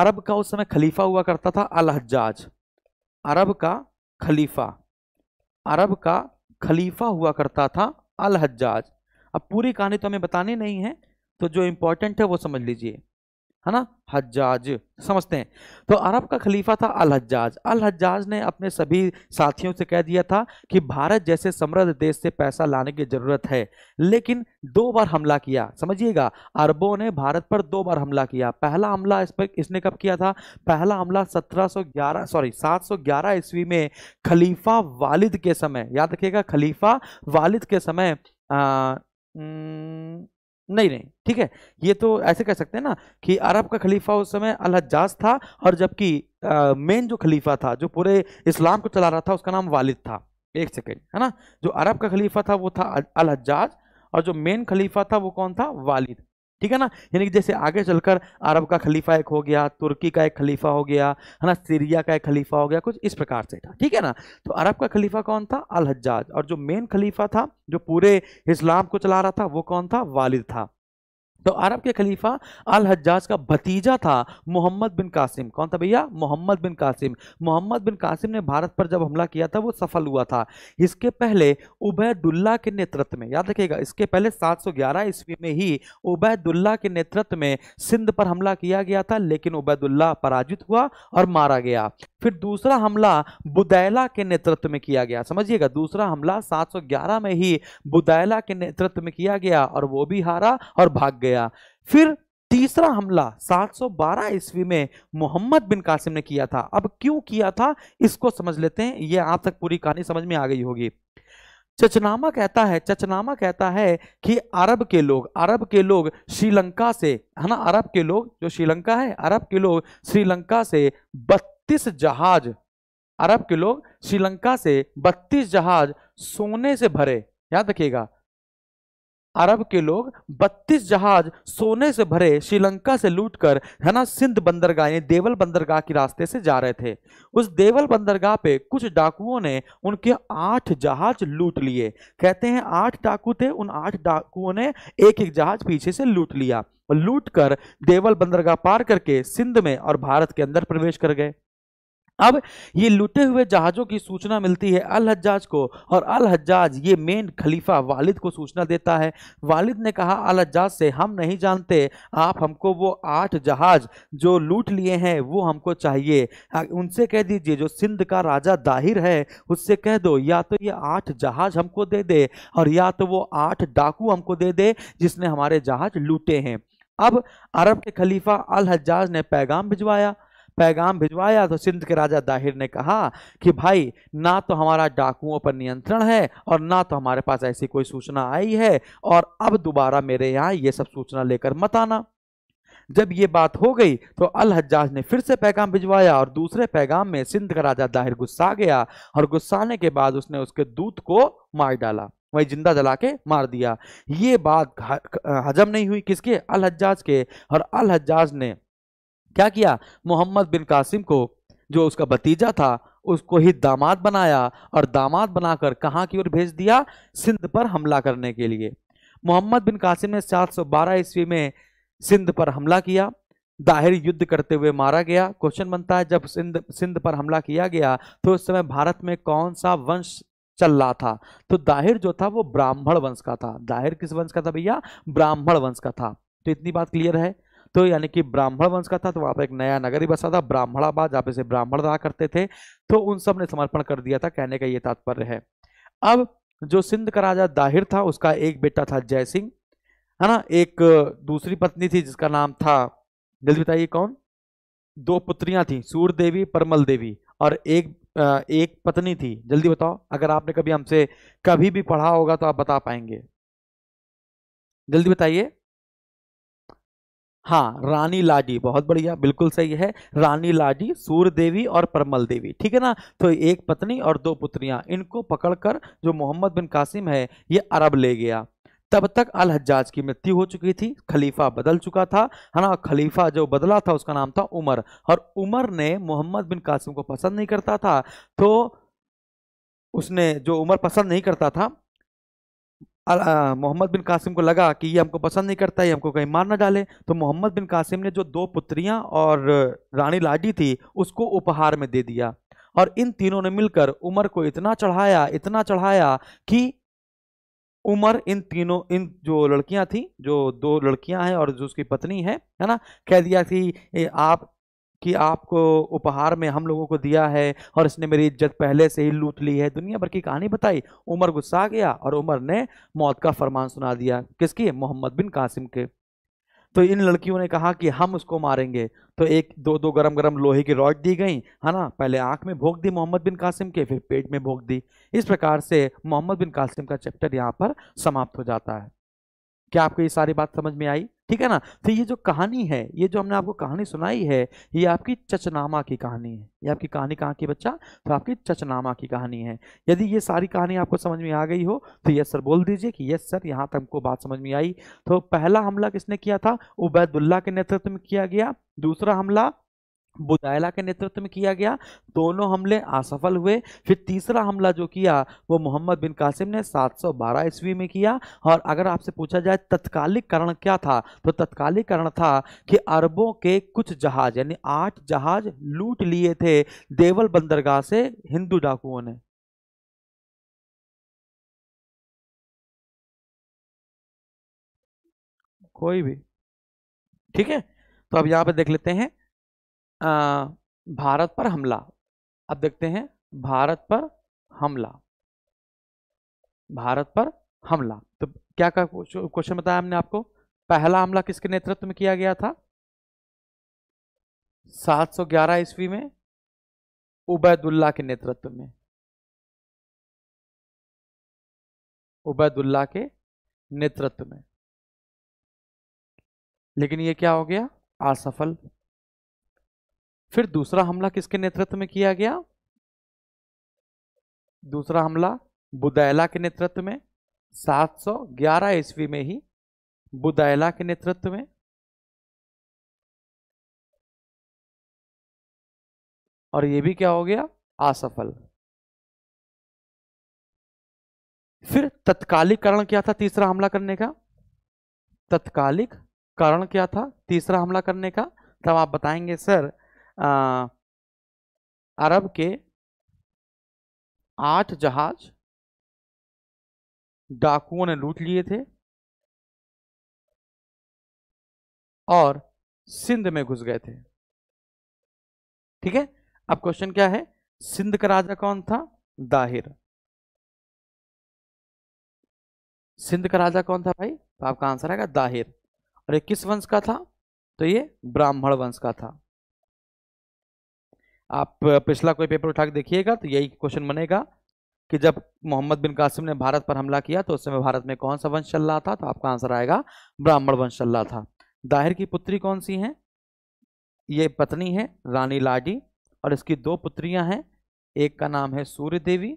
अरब का उस समय खलीफा हुआ करता था अलहजाज अरब का खलीफा अरब का खलीफा हुआ करता था अल हज्जाज अब पूरी कहानी तो हमें बतानी नहीं है तो जो इम्पोर्टेंट है वो समझ लीजिए है ना हज्जाज समझते हैं तो अरब का खलीफा था अल हज्जाज अल हज्जाज ने अपने सभी साथियों से कह दिया था कि भारत जैसे समृद्ध देश से पैसा लाने की ज़रूरत है लेकिन दो बार हमला किया समझिएगा अरबों ने भारत पर दो बार हमला किया पहला हमला इस पर इसने कब किया था पहला हमला 1711 सॉरी 711 ईस्वी में खलीफा वालिद के समय याद रखिएगा खलीफा वालिद के समय आ, न, नहीं नहीं ठीक है ये तो ऐसे कह सकते हैं ना कि अरब का खलीफा उस समय अलहजाज था और जबकि मेन जो खलीफा था जो पूरे इस्लाम को चला रहा था उसका नाम वालिद था एक सेकेंड है ना जो अरब का खलीफा था वो था अलहजाज और जो मेन खलीफा था वो कौन था वालिद ठीक है ना यानी कि जैसे आगे चलकर अरब का खलीफा एक हो गया तुर्की का एक खलीफा हो गया है ना सीरिया का एक खलीफा हो गया कुछ इस प्रकार से था ठीक है ना तो अरब का खलीफा कौन था अल हज्जाज और जो मेन खलीफा था जो पूरे इस्लाम को चला रहा था वो कौन था वालिद था तो अरब के खलीफा अल हज्जाज का भतीजा था मोहम्मद बिन कासिम कौन था भैया मोहम्मद बिन कासिम मोहम्मद बिन कासिम ने भारत पर जब हमला किया था वो सफल हुआ था इसके पहले उबैदुल्ला के नेतृत्व में याद रखिएगा इसके पहले 711 ईस्वी में ही उबैदुल्ला के नेतृत्व में सिंध पर हमला किया गया था लेकिन उबैदुल्ला पराजित हुआ और मारा गया फिर दूसरा हमला बुदैला के नेतृत्व में किया गया समझिएगा दूसरा हमला 711 में ही बुदैला के नेतृत्व में किया गया और वो भी हारा और भाग गया फिर तीसरा हमला 712 ईस्वी में मोहम्मद बिन कासिम ने किया था अब क्यों किया था इसको समझ लेते हैं ये आप तक पूरी कहानी समझ में आ गई होगी चचनामा कहता है चचनामा कहता है कि अरब के लोग अरब के लोग श्रीलंका से है ना अरब के लोग जो श्रीलंका है अरब के लोग श्रीलंका से बत्तीस जहाज अरब के लोग श्रीलंका से 32 जहाज सोने से भरे याद रखिएगा अरब के लोग 32 जहाज सोने से भरे श्रीलंका से लूटकर है ना सिंध बंदरगाह यानी देवल बंदरगाह के रास्ते से जा रहे थे उस देवल बंदरगाह पे कुछ डाकुओं ने उनके आठ जहाज लूट लिए कहते हैं आठ डाकू थे उन आठ डाकुओं ने एक एक जहाज पीछे से लूट लिया और लूट कर देवल बंदरगाह पार करके सिंध में और भारत के अंदर प्रवेश कर गए अब ये लूटे हुए जहाज़ों की सूचना मिलती है अल हज्जाज को और अल हज्जाज ये मेन खलीफा वालिद को सूचना देता है वालिद ने कहा अल हज्जाज से हम नहीं जानते आप हमको वो आठ जहाज़ जो लूट लिए हैं वो हमको चाहिए हाँ, उनसे कह दीजिए जो सिंध का राजा दाहिर है उससे कह दो या तो ये आठ जहाज़ हमको दे दे और या तो वो आठ डाकू हमको दे दे जिसने हमारे जहाज़ लूटे हैं अब अरब के खलीफा अल हज्जाज ने पैगाम भिजवाया पैगाम भिजवाया तो सिंध के राजा दाहिर ने कहा कि भाई ना तो हमारा डाकुओं पर नियंत्रण है और ना तो हमारे पास ऐसी कोई सूचना आई है और अब दोबारा मेरे यहाँ ये सब सूचना लेकर मत आना जब ये बात हो गई तो अल हज्जाज ने फिर से पैगाम भिजवाया और दूसरे पैगाम में सिंध का राजा दाहिर गुस्सा गया और गुस्साने के बाद उसने उसके दूत को मार डाला वही जिंदा जला के मार दिया ये बात हजम नहीं हुई किसके अल हज्जाज के और अल हज्जाज ने क्या किया मोहम्मद बिन कासिम को जो उसका भतीजा था उसको ही दामाद बनाया और दामाद बनाकर कहाँ की ओर भेज दिया सिंध पर हमला करने के लिए मोहम्मद बिन कासिम ने 712 ईस्वी में सिंध पर हमला किया दाहिर युद्ध करते हुए मारा गया क्वेश्चन बनता है जब सिंध सिंध पर हमला किया गया तो उस समय भारत में कौन सा वंश चल रहा था तो दाहिर जो था वो ब्राह्मण वंश का था दाहिर किस वंश का था भैया ब्राह्मण वंश का था तो इतनी बात क्लियर है तो यानी कि ब्राह्मण वंश का था तो वहाँ पर एक नया नगर ही बसा था ब्राह्मणाबाद जहाँ पे से ब्राह्मण रहा करते थे तो उन सब ने समर्पण कर दिया था कहने का ये तात्पर्य है अब जो सिंध का राजा दाहिर था उसका एक बेटा था जय सिंह है ना एक दूसरी पत्नी थी जिसका नाम था जल्दी बताइए कौन दो पुत्रियां थी सूर देवी परमल देवी और एक एक पत्नी थी जल्दी बताओ अगर आपने कभी हमसे कभी भी पढ़ा होगा तो आप बता पाएंगे जल्दी बताइए हाँ रानी लाडी बहुत बढ़िया बिल्कुल सही है रानी लाडी सूर्य देवी और परमल देवी ठीक है ना तो एक पत्नी और दो पुत्रियां इनको पकड़कर जो मोहम्मद बिन कासिम है ये अरब ले गया तब तक अल हज्जाज की मृत्यु हो चुकी थी खलीफा बदल चुका था है ना खलीफा जो बदला था उसका नाम था उमर और उमर ने मोहम्मद बिन कासिम को पसंद नहीं करता था तो उसने जो उमर पसंद नहीं करता था मोहम्मद बिन कासिम को लगा कि ये हमको पसंद नहीं करता ये हमको कहीं मार ना डाले तो मोहम्मद बिन कासिम ने जो दो पुत्रियां और रानी लाडी थी उसको उपहार में दे दिया और इन तीनों ने मिलकर उमर को इतना चढ़ाया इतना चढ़ाया कि उमर इन तीनों इन जो लड़कियां थी जो दो लड़कियां हैं और जो उसकी पत्नी है है ना कह दिया कि आप कि आपको उपहार में हम लोगों को दिया है और इसने मेरी इज्जत पहले से ही लूट ली है दुनिया भर की कहानी बताई उमर गुस्सा गया और उमर ने मौत का फरमान सुना दिया किसकी मोहम्मद बिन कासिम के तो इन लड़कियों ने कहा कि हम उसको मारेंगे तो एक दो दो गरम गरम लोहे की रॉड दी गई है ना पहले आँख में भोग दी मोहम्मद बिन कासिम के फिर पेट में भोग दी इस प्रकार से मोहम्मद बिन कासिम का चैप्टर यहाँ पर समाप्त हो जाता है क्या आपको ये सारी बात समझ में आई ठीक है ना तो ये जो कहानी है ये जो हमने आपको कहानी सुनाई है ये आपकी चचनामा की कहानी है ये आपकी कहानी कहाँ की बच्चा तो आपकी चचनामा की कहानी है यदि ये सारी कहानी आपको समझ में आ गई हो तो यस सर बोल दीजिए कि यस सर यहाँ तक हमको बात समझ में आई तो पहला हमला किसने किया था उबैदुल्ला के नेतृत्व में किया गया दूसरा हमला बुदायला के नेतृत्व में किया गया दोनों हमले असफल हुए फिर तीसरा हमला जो किया वो मोहम्मद बिन कासिम ने 712 ईस्वी में किया और अगर आपसे पूछा जाए तत्कालिक कारण क्या था तो तत्कालिक कारण था कि अरबों के कुछ जहाज यानी आठ जहाज लूट लिए थे देवल बंदरगाह से हिंदू डाकुओं ने कोई भी ठीक है तो अब यहां पे देख लेते हैं भारत पर हमला अब देखते हैं भारत पर हमला भारत पर हमला तो क्या क्या क्वेश्चन बताया हमने आपको पहला हमला किसके नेतृत्व में किया गया था 711 ईस्वी में उबैदुल्ला के नेतृत्व में उबैदुल्ला के नेतृत्व में लेकिन ये क्या हो गया असफल फिर दूसरा हमला किसके नेतृत्व में किया गया दूसरा हमला बुदैला के नेतृत्व में 711 ईस्वी में ही बुदैला के नेतृत्व में और यह भी क्या हो गया असफल फिर तत्कालिक कारण क्या था तीसरा हमला करने का तत्कालिक कारण क्या था तीसरा हमला करने का तब आप बताएंगे सर आ, अरब के आठ जहाज डाकुओं ने लूट लिए थे और सिंध में घुस गए थे ठीक है अब क्वेश्चन क्या है सिंध का राजा कौन था दाहिर सिंध का राजा कौन था भाई तो आपका आंसर आएगा दाहिर और ये किस वंश का था तो ये ब्राह्मण वंश का था आप पिछला कोई पेपर उठा के देखिएगा तो यही क्वेश्चन बनेगा कि जब मोहम्मद बिन कासिम ने भारत पर हमला किया तो उस समय भारत में कौन सा वंश चल रहा था तो आपका आंसर आएगा ब्राह्मण वंश चल रहा था दाहिर की पुत्री कौन सी है ये पत्नी है रानी लाडी और इसकी दो पुत्रियां हैं एक का नाम है सूर्य देवी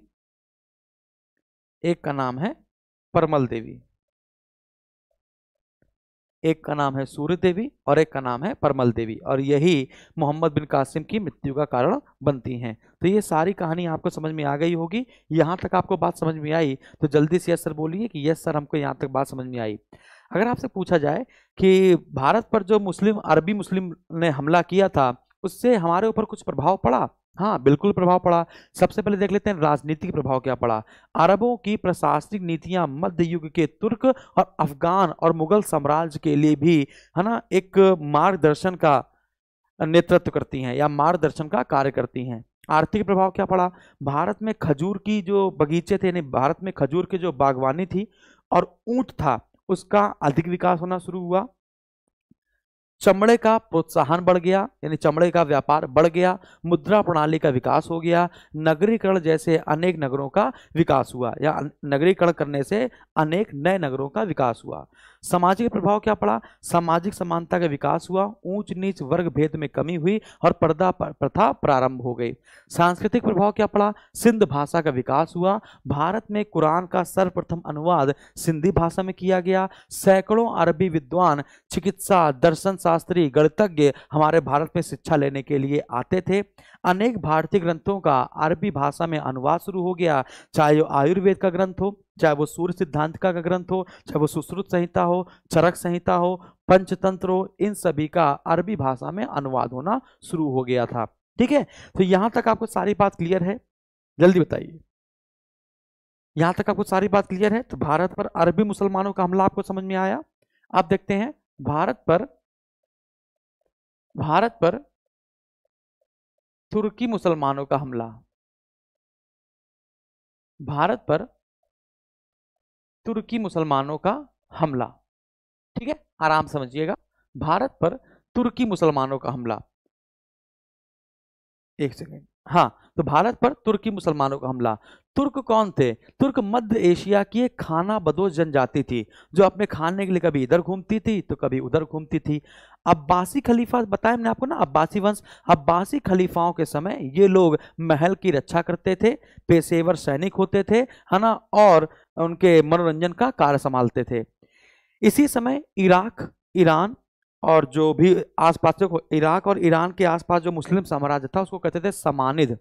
एक का नाम है परमल देवी एक का नाम है सूर्य देवी और एक का नाम है परमल देवी और यही मोहम्मद बिन कासिम की मृत्यु का कारण बनती हैं तो ये सारी कहानी आपको समझ में आ गई होगी यहाँ तक आपको बात समझ में आई तो जल्दी से यस सर बोलिए कि यस सर हमको यहाँ तक बात समझ में आई अगर आपसे पूछा जाए कि भारत पर जो मुस्लिम अरबी मुस्लिम ने हमला किया था उससे हमारे ऊपर कुछ प्रभाव पड़ा हाँ बिल्कुल प्रभाव पड़ा सबसे पहले देख लेते हैं राजनीतिक प्रभाव क्या पड़ा अरबों की प्रशासनिक नीतियां मध्य युग के तुर्क और अफगान और मुगल साम्राज्य के लिए भी है ना एक मार्गदर्शन का नेतृत्व करती हैं या मार्गदर्शन का कार्य करती हैं आर्थिक प्रभाव क्या पड़ा भारत में खजूर की जो बगीचे थे यानी भारत में खजूर की जो बागवानी थी और ऊँट था उसका अधिक विकास होना शुरू हुआ चमड़े का प्रोत्साहन बढ़ गया यानी चमड़े का व्यापार बढ़ गया मुद्रा प्रणाली का विकास हो गया नगरीकरण जैसे अनेक नगरों का विकास हुआ या नगरीकरण करने से अनेक नए नगरों का विकास हुआ सामाजिक प्रभाव क्या पड़ा सामाजिक समानता का विकास हुआ ऊंच नीच वर्ग भेद में कमी हुई और पर्दा प्रथा प्रारंभ हो गई सांस्कृतिक प्रभाव क्या पड़ा सिंध भाषा का विकास हुआ भारत में कुरान का सर्वप्रथम अनुवाद सिंधी भाषा में किया गया सैकड़ों अरबी विद्वान चिकित्सा दर्शन शास्त्री गणितज्ञ हमारे भारत में शिक्षा लेने के लिए आते थे अनेक भारतीय ग्रंथों का अरबी भाषा में अनुवाद शुरू हो गया चाहे वो आयुर्वेद का ग्रंथ हो चाहे वो सूर्य सिद्धांत का ग्रंथ हो चाहे वो सुश्रुत संहिता हो चरक संहिता हो पंचतंत्र हो इन सभी का अरबी भाषा में अनुवाद होना शुरू हो गया था ठीक है तो यहां तक आपको सारी बात क्लियर है जल्दी बताइए यहां तक आपको सारी बात क्लियर है तो भारत पर अरबी मुसलमानों का हमला आपको समझ में आया आप देखते हैं भारत पर भारत पर तुर्की मुसलमानों का हमला भारत पर तुर्की मुसलमानों का हमला ठीक है आराम समझिएगा भारत पर तुर्की मुसलमानों का हमला एक सेकेंड हाँ तो भारत पर तुर्की मुसलमानों का हमला तुर्क कौन थे तुर्क मध्य एशिया की एक खाना बदोश जनजाति थी जो अपने खाने के लिए कभी इधर घूमती थी तो कभी उधर घूमती थी अब्बासी खलीफा बताया मैंने आपको ना अब्बासी वंश अब्बासी खलीफाओं के समय ये लोग महल की रक्षा करते थे पेशेवर सैनिक होते थे है ना और उनके मनोरंजन का कार्य संभालते थे इसी समय इराक ईरान और जो भी आसपास देखो इराक और ईरान के आसपास जो मुस्लिम साम्राज्य था उसको कहते थे समानिद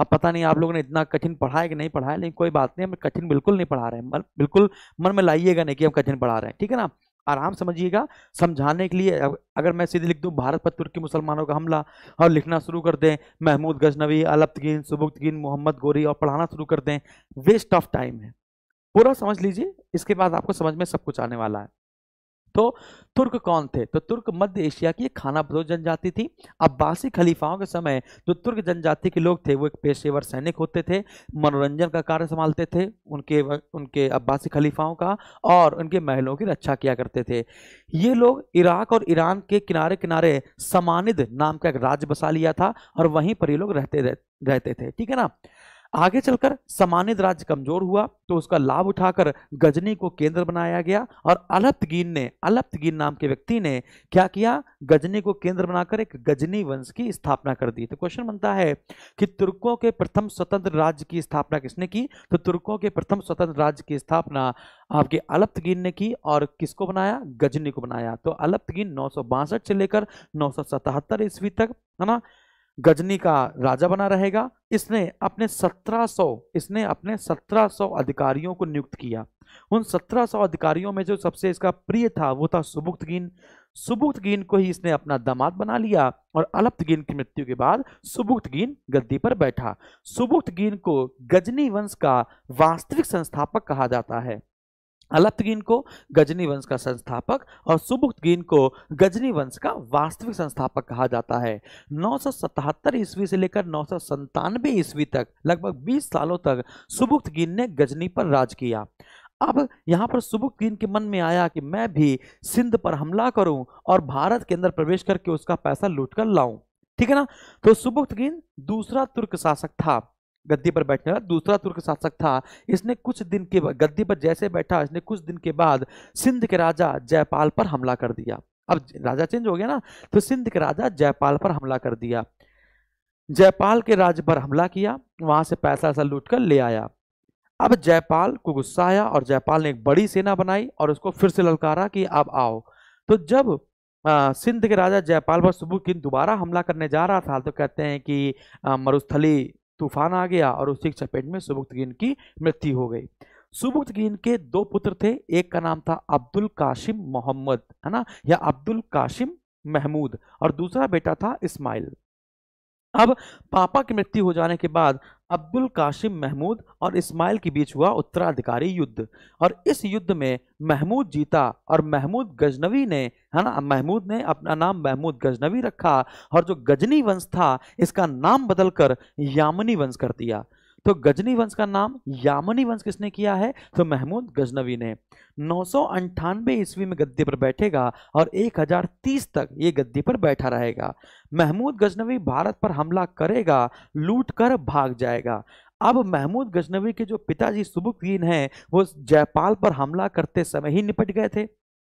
अब पता नहीं आप लोगों ने इतना कठिन पढ़ा है कि नहीं पढ़ा है लेकिन कोई बात नहीं हम कठिन बिल्कुल नहीं पढ़ा रहे हैं बिल्कुल मन में लाइएगा नहीं कि हम कठिन पढ़ा रहे हैं ठीक है ना आराम समझिएगा समझाने के लिए अगर मैं सीधे लिख दूँ भारत पर तुर्की मुसलमानों का हमला और लिखना शुरू कर दें महमूद गजनवी अलप्तगिन सुबुक्तगिन मोहम्मद गोरी और पढ़ाना शुरू कर दें वेस्ट ऑफ टाइम है पूरा समझ लीजिए इसके बाद आपको समझ में सब कुछ आने वाला है तो तुर्क कौन थे तो तुर्क मध्य एशिया की एक खाना बदो जनजाति थी अब्बासी खलीफाओं के समय जो तुर्क जनजाति के लोग थे वो एक पेशेवर सैनिक होते थे मनोरंजन का कार्य संभालते थे उनके उनके अब्बासी खलीफाओं का और उनके महलों की रक्षा किया करते थे ये लोग इराक और ईरान के किनारे किनारे समानिद नाम का एक राज्य बसा लिया था और वहीं पर ये लोग रहते रहते थे ठीक है ना आगे चलकर सामान्य राज्य कमजोर हुआ तो उसका लाभ उठाकर गजनी को केंद्र बनाया गया और अलप्तगीन ने अलप्तगीन नाम के व्यक्ति ने क्या किया गजनी को केंद्र बनाकर एक गजनी वंश की स्थापना कर दी तो क्वेश्चन बनता है कि तुर्कों के प्रथम स्वतंत्र राज्य की स्थापना किसने की तो तुर्कों के प्रथम स्वतंत्र राज्य की स्थापना आपके अलप्तगीन ने की और किसको बनाया गजनी को बनाया तो अलप्तगीन नौ से लेकर नौ ईस्वी तक है ना गजनी का राजा बना रहेगा इसने अपने 1700 इसने अपने 1700 अधिकारियों को नियुक्त किया उन 1700 अधिकारियों में जो सबसे इसका प्रिय था वो था सुबुक्तगीन सुबुक्तगीन को ही इसने अपना दामाद बना लिया और अलप्तगीन की मृत्यु के बाद सुबुक्तगीन गद्दी पर बैठा सुबुक्तगीन को गजनी वंश का वास्तविक संस्थापक कहा जाता है अलप्तगीन को गजनी वंश का संस्थापक और सुबुक्तगीन को गजनी वंश का वास्तविक संस्थापक कहा जाता है 977 ईस्वी से लेकर नौ ईस्वी तक लगभग 20 सालों तक सुबुक्तगीन ने गजनी पर राज किया अब यहाँ पर सुबुक्तीन के मन में आया कि मैं भी सिंध पर हमला करूं और भारत के अंदर प्रवेश करके उसका पैसा लूट कर लाऊं ठीक है ना तो सुबुक्तगीन दूसरा तुर्क शासक था गद्दी पर बैठने वाला दूसरा तुर्क शासक था इसने कुछ दिन के गद्दी पर जैसे बैठा इसने कुछ दिन के बाद सिंध के राजा जयपाल पर हमला कर दिया अब राजा चेंज हो गया ना तो सिंध के राजा जयपाल पर हमला कर दिया जयपाल के राज्य पर हमला किया वहां से पैसा ऐसा लूट कर ले आया अब जयपाल को गुस्सा आया और जयपाल ने एक बड़ी सेना बनाई और उसको फिर से ललकारा कि अब आओ तो जब आ, सिंध के राजा जयपाल पर सुबुकिन दोबारा हमला करने जा रहा था तो कहते हैं कि मरुस्थली तूफान आ गया और उसी की चपेट में सुबुक्त गिन की मृत्यु हो गई सुबुक्त गिन के दो पुत्र थे एक का नाम था अब्दुल काशिम मोहम्मद है ना या अब्दुल काशिम महमूद और दूसरा बेटा था इस्माइल अब पापा की मृत्यु हो जाने के बाद अब्दुल काशिम महमूद और इस्माइल के बीच हुआ उत्तराधिकारी युद्ध और इस युद्ध में महमूद जीता और महमूद गजनवी ने है ना महमूद ने अपना नाम महमूद गजनवी रखा और जो गजनी वंश था इसका नाम बदलकर यामनी वंश कर दिया तो गजनी वंश का नाम यामनी वंश किसने किया है तो महमूद गजनवी ने नौ ईस्वी में गद्दी पर बैठेगा और 1030 तक ये गद्दी पर बैठा रहेगा महमूद गजनवी भारत पर हमला करेगा लूट कर भाग जाएगा अब महमूद गजनवी के जो पिताजी सुबुकवीन हैं वो जयपाल पर हमला करते समय ही निपट गए थे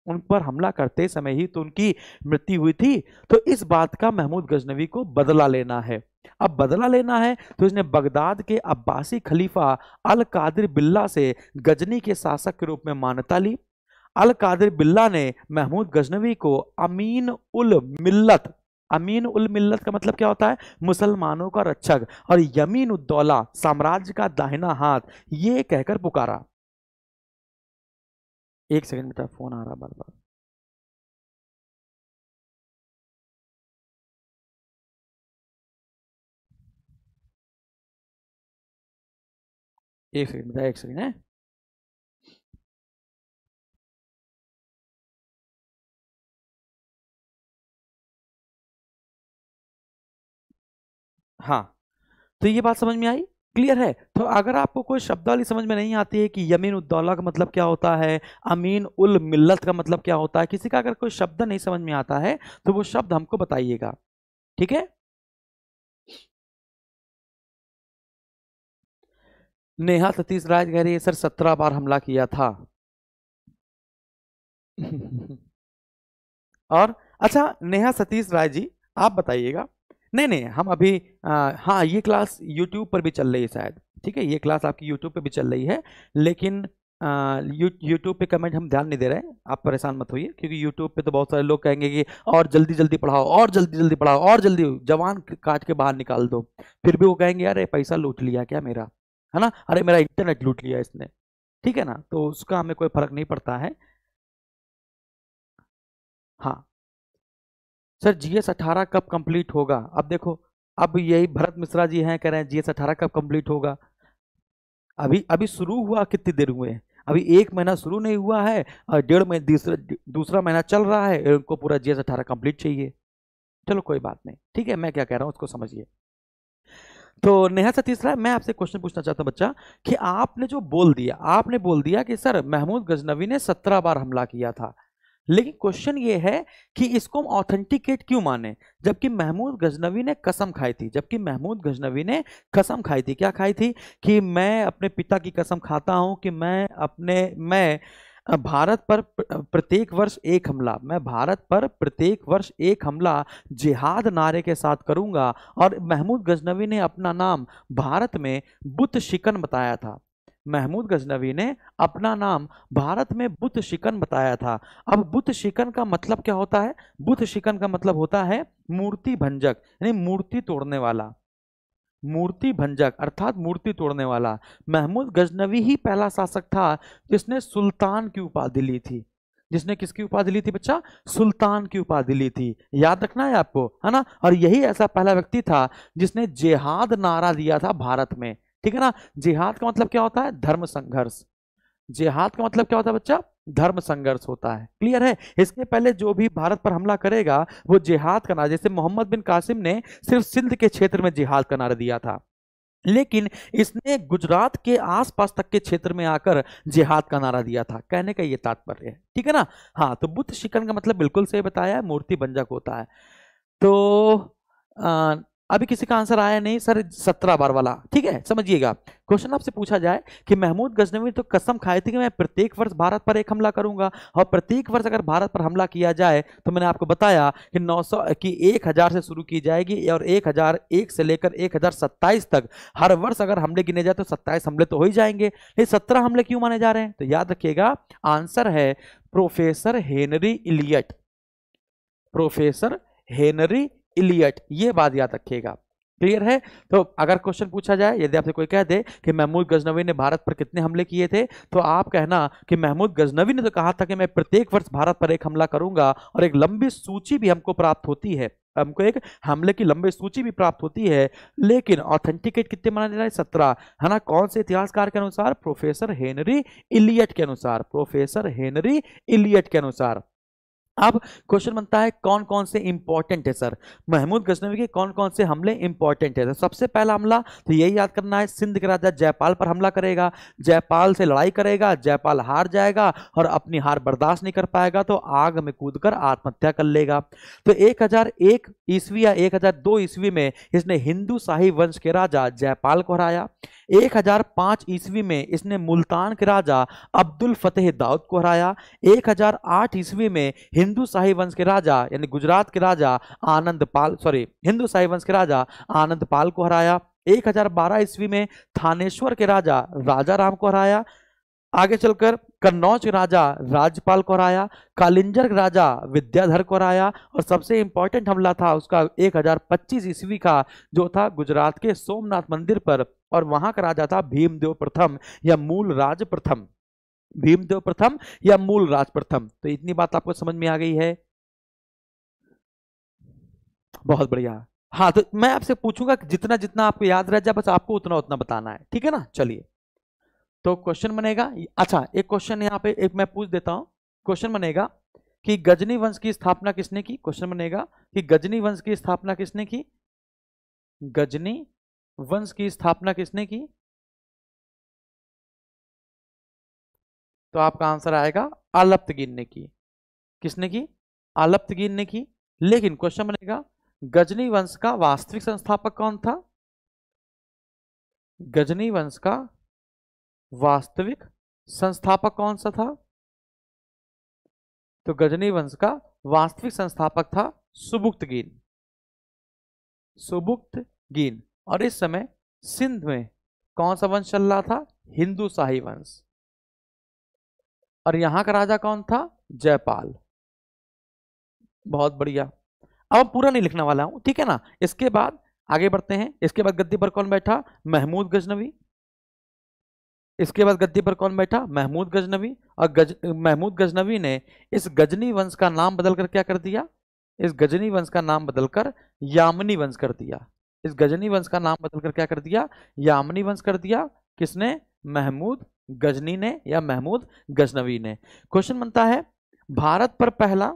उन पर हमला करते समय ही तो उनकी मृत्यु हुई थी तो इस बात का महमूद गजनवी को बदला लेना है अब बदला लेना है तो इसने बगदाद के अब्बासी खलीफा अल कादिर बिल्ला से गजनी के शासक के रूप में मान्यता ली अल कादिर बिल्ला ने महमूद गजनवी को अमीन उल मिल्लत अमीन उल मिल्लत का मतलब क्या होता है मुसलमानों का रक्षक और यमीन उद्दौला साम्राज्य का दाहिना हाथ ये कहकर पुकारा एक सेकंड तो बेटा फ़ोन आ रहा बार बार एक सेकंड बेटा एक सेकंड है हाँ तो ये बात समझ में आई क्लियर है तो अगर आपको कोई शब्दावली समझ में नहीं आती है कि यमीन उद्दौला का मतलब क्या होता है अमीन उल मिल्लत का मतलब क्या होता है किसी का अगर कोई शब्द नहीं समझ में आता है तो वो शब्द हमको बताइएगा ठीक है नेहा सतीश राज कह रही है सर सत्रह बार हमला किया था और अच्छा नेहा सतीश राय जी आप बताइएगा नहीं नहीं हम अभी हाँ ये क्लास यूट्यूब पर भी चल रही है शायद ठीक है ये क्लास आपकी यूट्यूब पर भी चल रही है लेकिन यूट्यूब पे कमेंट हम ध्यान नहीं दे रहे हैं आप परेशान मत होइए क्योंकि यूट्यूब पे तो बहुत सारे लोग कहेंगे कि और जल्दी जल्दी पढ़ाओ और जल्दी जल्दी पढ़ाओ और जल्दी जवान काट के बाहर निकाल दो फिर भी वो कहेंगे अरे पैसा लूट लिया क्या मेरा है ना अरे मेरा इंटरनेट लूट लिया इसने ठीक है ना तो उसका हमें कोई फर्क नहीं पड़ता है हाँ सर जीएस अठारह कब कंप्लीट होगा अब देखो अब यही भरत मिश्रा जी हैं कह रहे हैं जीएस अठारह कब कंप्लीट होगा अभी अभी शुरू हुआ कितनी देर हुए हैं अभी एक महीना शुरू नहीं हुआ है और डेढ़ महीने दूसरा दूसरा महीना चल रहा है उनको पूरा जीएस अठारह कंप्लीट चाहिए चलो कोई बात नहीं ठीक है मैं क्या कह रहा हूँ उसको समझिए तो नेहा सतीश राय मैं आपसे क्वेश्चन पूछना चाहता हूँ बच्चा कि आपने जो बोल दिया आपने बोल दिया कि सर महमूद गजनवी ने सत्रह बार हमला किया था लेकिन क्वेश्चन ये है कि इसको हम ऑथेंटिकेट क्यों माने जबकि महमूद गजनवी ने कसम खाई थी जबकि महमूद गजनवी ने कसम खाई थी क्या खाई थी कि मैं अपने पिता की कसम खाता हूँ कि मैं अपने मैं भारत पर प्रत्येक वर्ष एक हमला मैं भारत पर प्रत्येक वर्ष एक हमला जिहाद नारे के साथ करूंगा और महमूद गजनवी ने अपना नाम भारत में बुत शिकन बताया था महमूद गजनवी ने अपना नाम भारत में बुत शिकन बताया था अब बुत शिकन का मतलब क्या होता है बुत शिकन का मतलब होता है मूर्ति भंजक यानी मूर्ति तोड़ने वाला मूर्ति भंजक अर्थात मूर्ति तोड़ने वाला महमूद गजनवी ही पहला शासक था जिसने सुल्तान की उपाधि ली थी जिसने किसकी उपाधि ली थी बच्चा सुल्तान की उपाधि ली थी याद रखना है आपको है ना और यही ऐसा पहला व्यक्ति था जिसने जेहाद नारा दिया था भारत में ठीक है ना जिहाद का मतलब क्या होता है धर्म संघर्ष जिहाद का मतलब क्या होता है बच्चा धर्म संघर्ष होता है क्लियर है इसके पहले जो भी भारत पर हमला करेगा वो जिहाद का नारा जैसे मोहम्मद बिन कासिम ने सिर्फ सिंध के क्षेत्र में जिहाद का नारा दिया था लेकिन इसने गुजरात के आसपास तक के क्षेत्र में आकर जिहाद का नारा दिया था कहने का ये तात्पर्य है ठीक है ना हाँ तो बुद्ध शिकन का मतलब बिल्कुल सही बताया है मूर्ति बंजक होता है तो आ, अभी किसी का आंसर आया नहीं सर सत्रह बार वाला ठीक है समझिएगा क्वेश्चन आपसे पूछा जाए कि महमूद गजनवी तो कसम खाए थे कि मैं प्रत्येक वर्ष भारत पर एक हमला करूंगा और प्रत्येक वर्ष अगर भारत पर हमला किया जाए तो मैंने आपको बताया कि 900 की 1000 से शुरू की जाएगी और 1001 से लेकर एक तक हर वर्ष अगर हमले गिने जाए तो सत्ताईस हमले तो हो ही जाएंगे ये सत्रह हमले क्यों माने जा रहे हैं तो याद रखिएगा आंसर है professor Henry Elliot professor Henry Elliot ये बात याद रखिएगा क्लियर है तो अगर क्वेश्चन पूछा जाए यदि आपसे कोई कह दे कि महमूद गजनवी ने भारत पर कितने हमले किए थे तो आप कहना कि महमूद गजनवी ने तो कहा था कि मैं प्रत्येक वर्ष भारत पर एक हमला करूंगा और एक लंबी सूची भी हमको प्राप्त होती है हमको एक हमले की लंबी सूची भी प्राप्त होती है लेकिन ऑथेंटिकेट कितने माना जा रहा है सत्रह है ना कौन से इतिहासकार के अनुसार प्रोफेसर हेनरी इलियट के अनुसार प्रोफेसर हेनरी इलियट के अनुसार अब क्वेश्चन बनता है कौन कौन से इंपॉर्टेंट है सर महमूद गजनवी के कौन कौन से हमले इंपॉर्टेंट है तो सबसे पहला हमला तो यही याद करना है सिंध के राजा जयपाल पर हमला करेगा जयपाल से लड़ाई करेगा जयपाल हार जाएगा और अपनी हार बर्दाश्त नहीं कर पाएगा तो आग में कूदकर आत्महत्या कर लेगा तो एक हजार एक ईस्वी या एक हजार दो ईस्वी में इसने हिंदू शाही वंश के राजा जयपाल को हराया एक हजार पांच ईस्वी में इसने मुल्तान के राजा अब्दुल फतेह दाऊद को हराया एक हजार आठ ईस्वी में हिंदू शाही वंश के राजा यानी गुजरात के राजा आनंद पाल सॉरी हिंदू शाही वंश के राजा आनंद पाल को हराया 1012 ईस्वी में थानेश्वर के राजा राजा राम को हराया आगे चलकर कन्नौज राजा राजपाल को हराया कालिंजर राजा विद्याधर को हराया और सबसे इंपॉर्टेंट हमला था उसका 1025 ईस्वी का जो था गुजरात के सोमनाथ मंदिर पर और वहां का राजा था भीमदेव प्रथम या मूल राज प्रथम भीमदेव प्रथम या मूल राज प्रथम तो इतनी बात आपको समझ में आ गई है बहुत बढ़िया हाँ तो मैं आपसे पूछूंगा जितना जितना आपको याद रह जाए बस आपको उतना उतना बताना है ठीक है ना चलिए तो क्वेश्चन बनेगा अच्छा एक क्वेश्चन यहाँ पे एक मैं पूछ देता हूँ क्वेश्चन बनेगा कि गजनी वंश की स्थापना किसने की क्वेश्चन बनेगा कि गजनी वंश की स्थापना किसने की गजनी वंश की स्थापना किसने की तो आपका आंसर आएगा आलप्तगीन ने की किसने की आलप्तगीन ने की लेकिन क्वेश्चन बनेगा गजनी वंश का वास्तविक संस्थापक कौन था गजनी वंश का वास्तविक संस्थापक कौन सा था तो गजनी वंश का वास्तविक संस्थापक था सुबुक्त गीन सुबुक्त गीन और इस समय सिंध में कौन सा वंश चल रहा था हिंदू शाही वंश और यहां का राजा कौन था जयपाल बहुत बढ़िया अब पूरा नहीं लिखने वाला हूं ठीक है ना इसके बाद आगे बढ़ते हैं इसके बाद गद्दी पर कौन बैठा महमूद गजनवी इसके बाद गद्दी पर कौन बैठा महमूद गजनवी और गज महमूद गजनवी ने इस गजनी वंश का नाम बदलकर क्या कर दिया इस गजनी वंश का नाम बदलकर यामनी वंश कर दिया इस गजनी वंश का नाम बदलकर क्या कर दिया यामनी वंश कर दिया किसने महमूद गजनी ने या महमूद गजनवी ने क्वेश्चन बनता है भारत पर पहला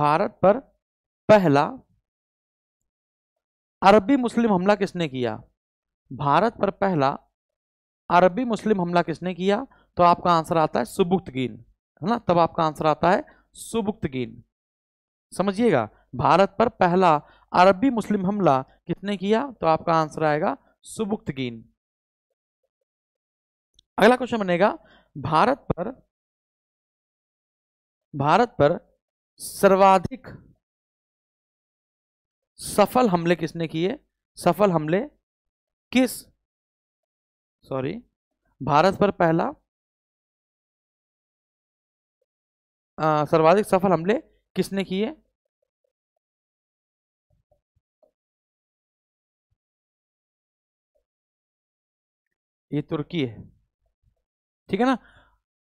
भारत पर पहला अरबी मुस्लिम हमला किसने किया भारत पर पहला अरबी मुस्लिम हमला किसने किया तो आपका आंसर आता है सुबुक्त है ना तब आपका आंसर आता है सुबुक्त समझिएगा भारत पर पहला अरबी मुस्लिम हमला किसने किया तो आपका आंसर आएगा सुबुक्त अगला क्वेश्चन बनेगा भारत पर भारत पर सर्वाधिक सफल हमले किसने किए सफल हमले किस सॉरी भारत पर पहला सर्वाधिक सफल हमले किसने किए ये तुर्की है ठीक है ना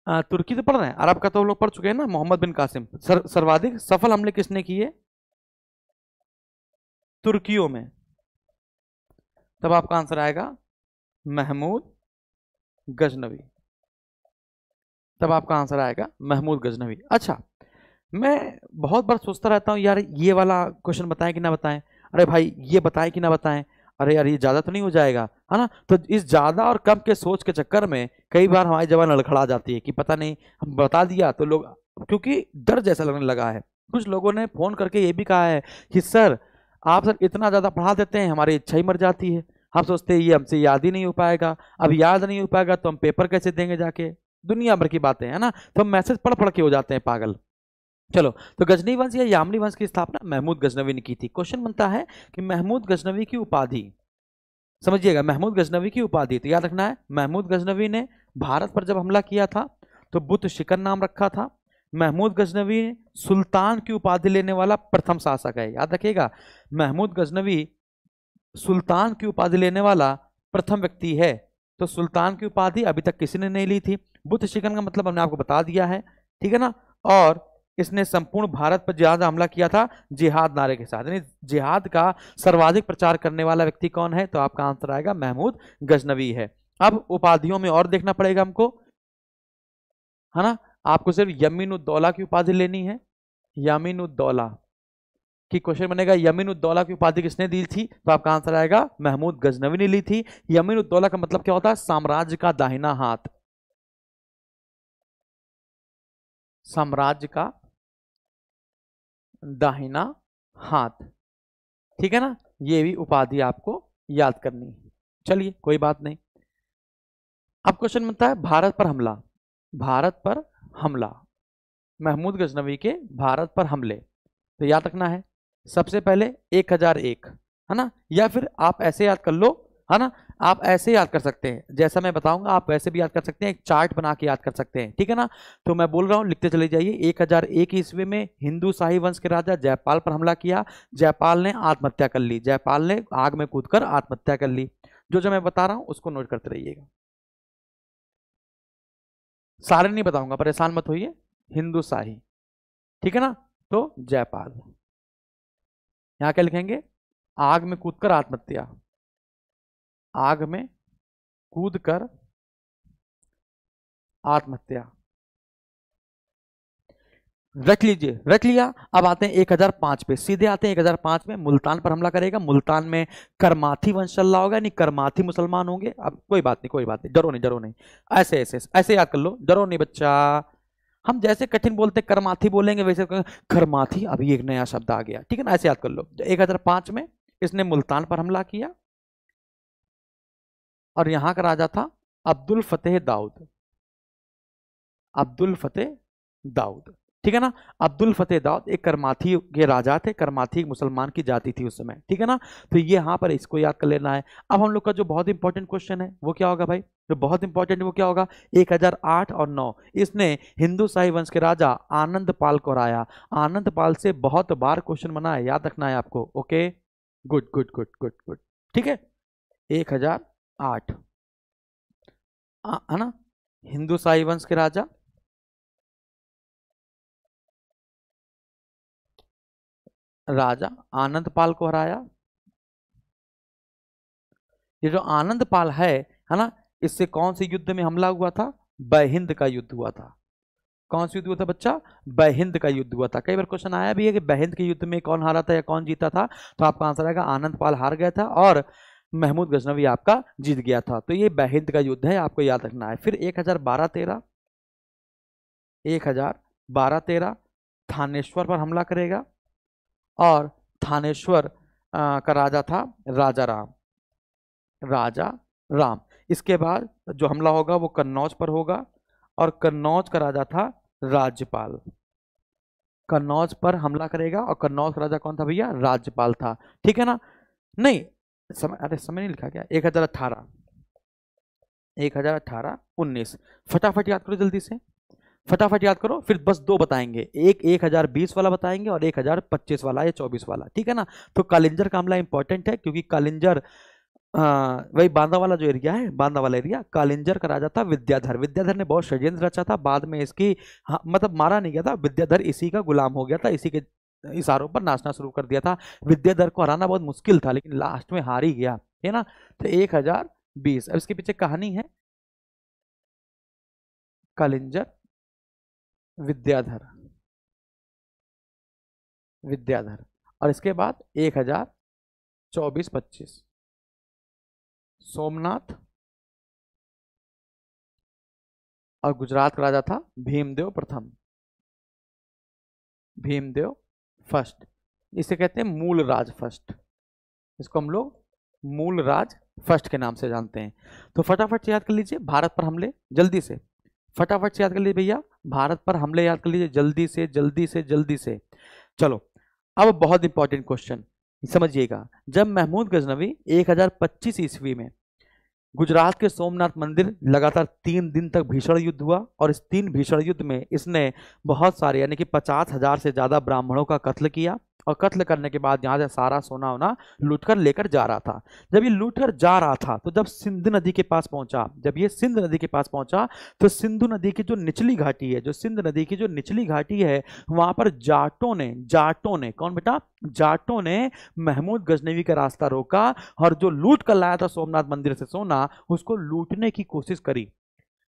आ, तुर्की तो पढ़ रहे हैं अरब का तो लोग पढ़ चुके हैं ना मोहम्मद बिन कासिम सर, सर्वाधिक सफल हमले किसने किए तुर्कियों में तब आपका आंसर आएगा महमूद गजनवी तब हम्म। आपका आंसर आएगा महमूद गजनवी अच्छा मैं बहुत बार सोचता रहता हूँ यार ये वाला क्वेश्चन बताएं कि ना बताएं अरे भाई ये बताएं कि ना बताएं अरे यार ये ज़्यादा तो नहीं हो जाएगा है ना तो इस ज़्यादा और कम के सोच के चक्कर में कई बार हमारी जवान लड़खड़ा जाती है कि पता नहीं हम बता दिया तो लोग क्योंकि डर जैसा लगने लगा है कुछ लोगों ने फ़ोन करके ये भी कहा है कि सर आप सर इतना ज़्यादा पढ़ा देते हैं हमारी इच्छा ही मर जाती है हम सोचते हैं ये हमसे याद ही नहीं हो पाएगा अब याद नहीं हो पाएगा तो हम पेपर कैसे देंगे जाके दुनिया भर की बातें है ना तो हम मैसेज पढ़ पढ़ के हो जाते हैं पागल चलो तो गजनी वंश या यामनी वंश की स्थापना महमूद गजनवी ने की थी क्वेश्चन बनता है कि महमूद गजनवी की उपाधि समझिएगा महमूद गजनवी की उपाधि तो याद रखना है महमूद गजनवी ने भारत पर जब हमला किया था तो बुद्ध शिकन नाम रखा था महमूद गजनवी सुल्तान की उपाधि लेने वाला प्रथम शासक है याद रखिएगा महमूद गजनवी सुल्तान की उपाधि लेने वाला प्रथम व्यक्ति है तो सुल्तान की उपाधि अभी तक किसी ने नहीं ली थी बुद्ध शिकन का मतलब हमने आपको बता दिया है ठीक है ना और इसने संपूर्ण भारत पर जिहाद हमला किया था जिहाद नारे के साथ यानी जिहाद का सर्वाधिक प्रचार करने वाला व्यक्ति कौन है तो आपका आंसर आएगा महमूद गजनवी है अब उपाधियों में और देखना पड़ेगा हमको है ना आपको सिर्फ यमीन उद्दौला की उपाधि लेनी है यमीन उद्दौला कि क्वेश्चन बनेगा यमीन उद्दौला की उपाधि किसने दी थी तो आपका आंसर आएगा महमूद गजनवी ने ली थी यमीन उद्दौला का मतलब क्या होता है साम्राज्य का दाहिना हाथ साम्राज्य का दाहिना हाथ ठीक है ना ये भी उपाधि आपको याद करनी है चलिए कोई बात नहीं अब क्वेश्चन बनता है भारत पर हमला भारत पर हमला महमूद गजनवी के भारत पर हमले तो याद रखना है सबसे पहले एक हजार एक है ना या फिर आप ऐसे याद कर लो है ना आप ऐसे याद कर सकते हैं जैसा मैं बताऊंगा आप वैसे भी याद कर सकते हैं एक चार्ट बना के याद कर सकते हैं ठीक है ना तो मैं बोल रहा हूँ लिखते चले जाइए एक हजार एक ईस्वी में हिंदू शाही वंश के राजा जयपाल पर हमला किया जयपाल ने आत्महत्या कर ली जयपाल ने आग में कर आत्महत्या कर ली जो जो मैं बता रहा हूँ उसको नोट करते रहिएगा सारे नहीं बताऊंगा परेशान मत होइए हिंदू शाही ठीक है ना तो जयपाल यहां क्या लिखेंगे आग में कूदकर आत्महत्या आग में कूदकर आत्महत्या रख लीजिए रख लिया अब आते हैं 1005 पे सीधे आते हैं 1005 में मुल्तान पर हमला करेगा मुल्तान में करमाथी वंशल्ला होगा यानी करमाथी मुसलमान होंगे अब कोई बात नहीं कोई बात नहीं डरो नहीं डरो नहीं ऐसे ऐसे ऐसे याद कर लो डरो नहीं बच्चा हम जैसे कठिन बोलते कर्माथी बोलेंगे वैसे कर्माथी अभी एक नया शब्द आ गया ठीक है ना ऐसे याद कर लो पांच में इसने मुल्तान पर हमला किया और यहां का राजा था अब्दुल फतेह दाऊद अब्दुल फतेह दाऊद ठीक है ना अब्दुल फतेह दाऊद एक करमाथी के राजा थे करमाथी मुसलमान की जाति थी उस समय ठीक है ना तो ये यहाँ पर इसको याद कर लेना है अब हम लोग का जो बहुत इंपॉर्टेंट क्वेश्चन है वो क्या होगा भाई जो बहुत इंपॉर्टेंट वो क्या होगा 1008 और 9 इसने हिंदू शाही वंश के राजा आनंद पाल को हराया आनंद पाल से बहुत बार क्वेश्चन बना है याद रखना है आपको okay good good good good good ठीक है एक हजार आठ है ना हिंदू शाही वंश के राजा राजा आनंदपाल को हराया ये जो आनंदपाल है है ना इससे कौन से युद्ध में हमला हुआ था बहिंद का युद्ध हुआ था कौन सा युद्ध हुआ था बच्चा बहिंद का युद्ध हुआ था कई बार क्वेश्चन आया भी है कि बहिंद के युद्ध में कौन हारा था या कौन जीता था तो आपका आंसर आएगा आनंदपाल हार गया था और महमूद गजनवी आपका जीत गया था तो ये बहिंद का युद्ध है आपको याद रखना है फिर एक हजार बारह तेरह एक हजार बारह तेरह थानेश्वर पर हमला करेगा और थानेश्वर का राजा था राजा राम राजा राम इसके बाद जो हमला होगा वो कन्नौज पर होगा और कन्नौज का राजा था राज्यपाल कन्नौज पर हमला करेगा और कन्नौज का राजा कौन था भैया राज्यपाल था ठीक है ना नहीं समय अरे समय नहीं लिखा क्या एक हजार अठारह एक हजार अठारह उन्नीस फटाफट याद करो जल्दी से फटाफट याद करो फिर बस दो बताएंगे एक एक हजार बीस वाला बताएंगे और एक हजार पच्चीस वाला या चौबीस वाला ठीक है ना तो कालिंजर का हमला इंपॉर्टेंट है क्योंकि कालिंजर वही बांदा वाला जो एरिया है बांदा वाला एरिया कालिंजर का राजा था विद्याधर विद्याधर ने बहुत षड्यंत्र रचा था बाद में इसकी हाँ, मतलब मारा नहीं गया था विद्याधर इसी का गुलाम हो गया था इसी के इशारों पर नाचना शुरू कर दिया था विद्याधर को हराना बहुत मुश्किल था लेकिन लास्ट में हार ही गया है ना तो एक हजार बीस अब इसके पीछे कहानी है कालिंजर विद्याधर विद्याधर और इसके बाद एक हजार चौबीस पच्चीस सोमनाथ और गुजरात का राजा था भीमदेव प्रथम भीमदेव फर्स्ट इसे कहते हैं मूल राज फर्स्ट इसको हम लोग मूल राज फर्स्ट के नाम से जानते हैं तो फटाफट याद कर लीजिए भारत पर हमले जल्दी से फटाफट से याद कर लीजिए भैया भारत पर हमले याद कर लीजिए जल्दी से जल्दी से जल्दी से चलो अब बहुत इंपॉर्टेंट क्वेश्चन समझिएगा जब महमूद गजनवी 1025 ईस्वी में गुजरात के सोमनाथ मंदिर लगातार तीन दिन तक भीषण युद्ध हुआ और इस तीन भीषण युद्ध में इसने बहुत सारे यानी कि पचास हजार से ज़्यादा ब्राह्मणों का कत्ल किया और कत्ल करने के बाद यहाँ से सारा सोना होना लूट कर लेकर जा रहा था जब ये लूट कर जा रहा था तो जब सिंधु नदी के पास पहुंचा जब ये सिंधु नदी के पास पहुंचा तो सिंधु नदी की जो निचली घाटी है जो सिंधु नदी की जो निचली घाटी है वहां पर जाटों ने जाटों ने कौन बेटा जाटों ने महमूद गजनवी का रास्ता रोका और जो लूट कर लाया था सोमनाथ मंदिर से सोना उसको लूटने की कोशिश करी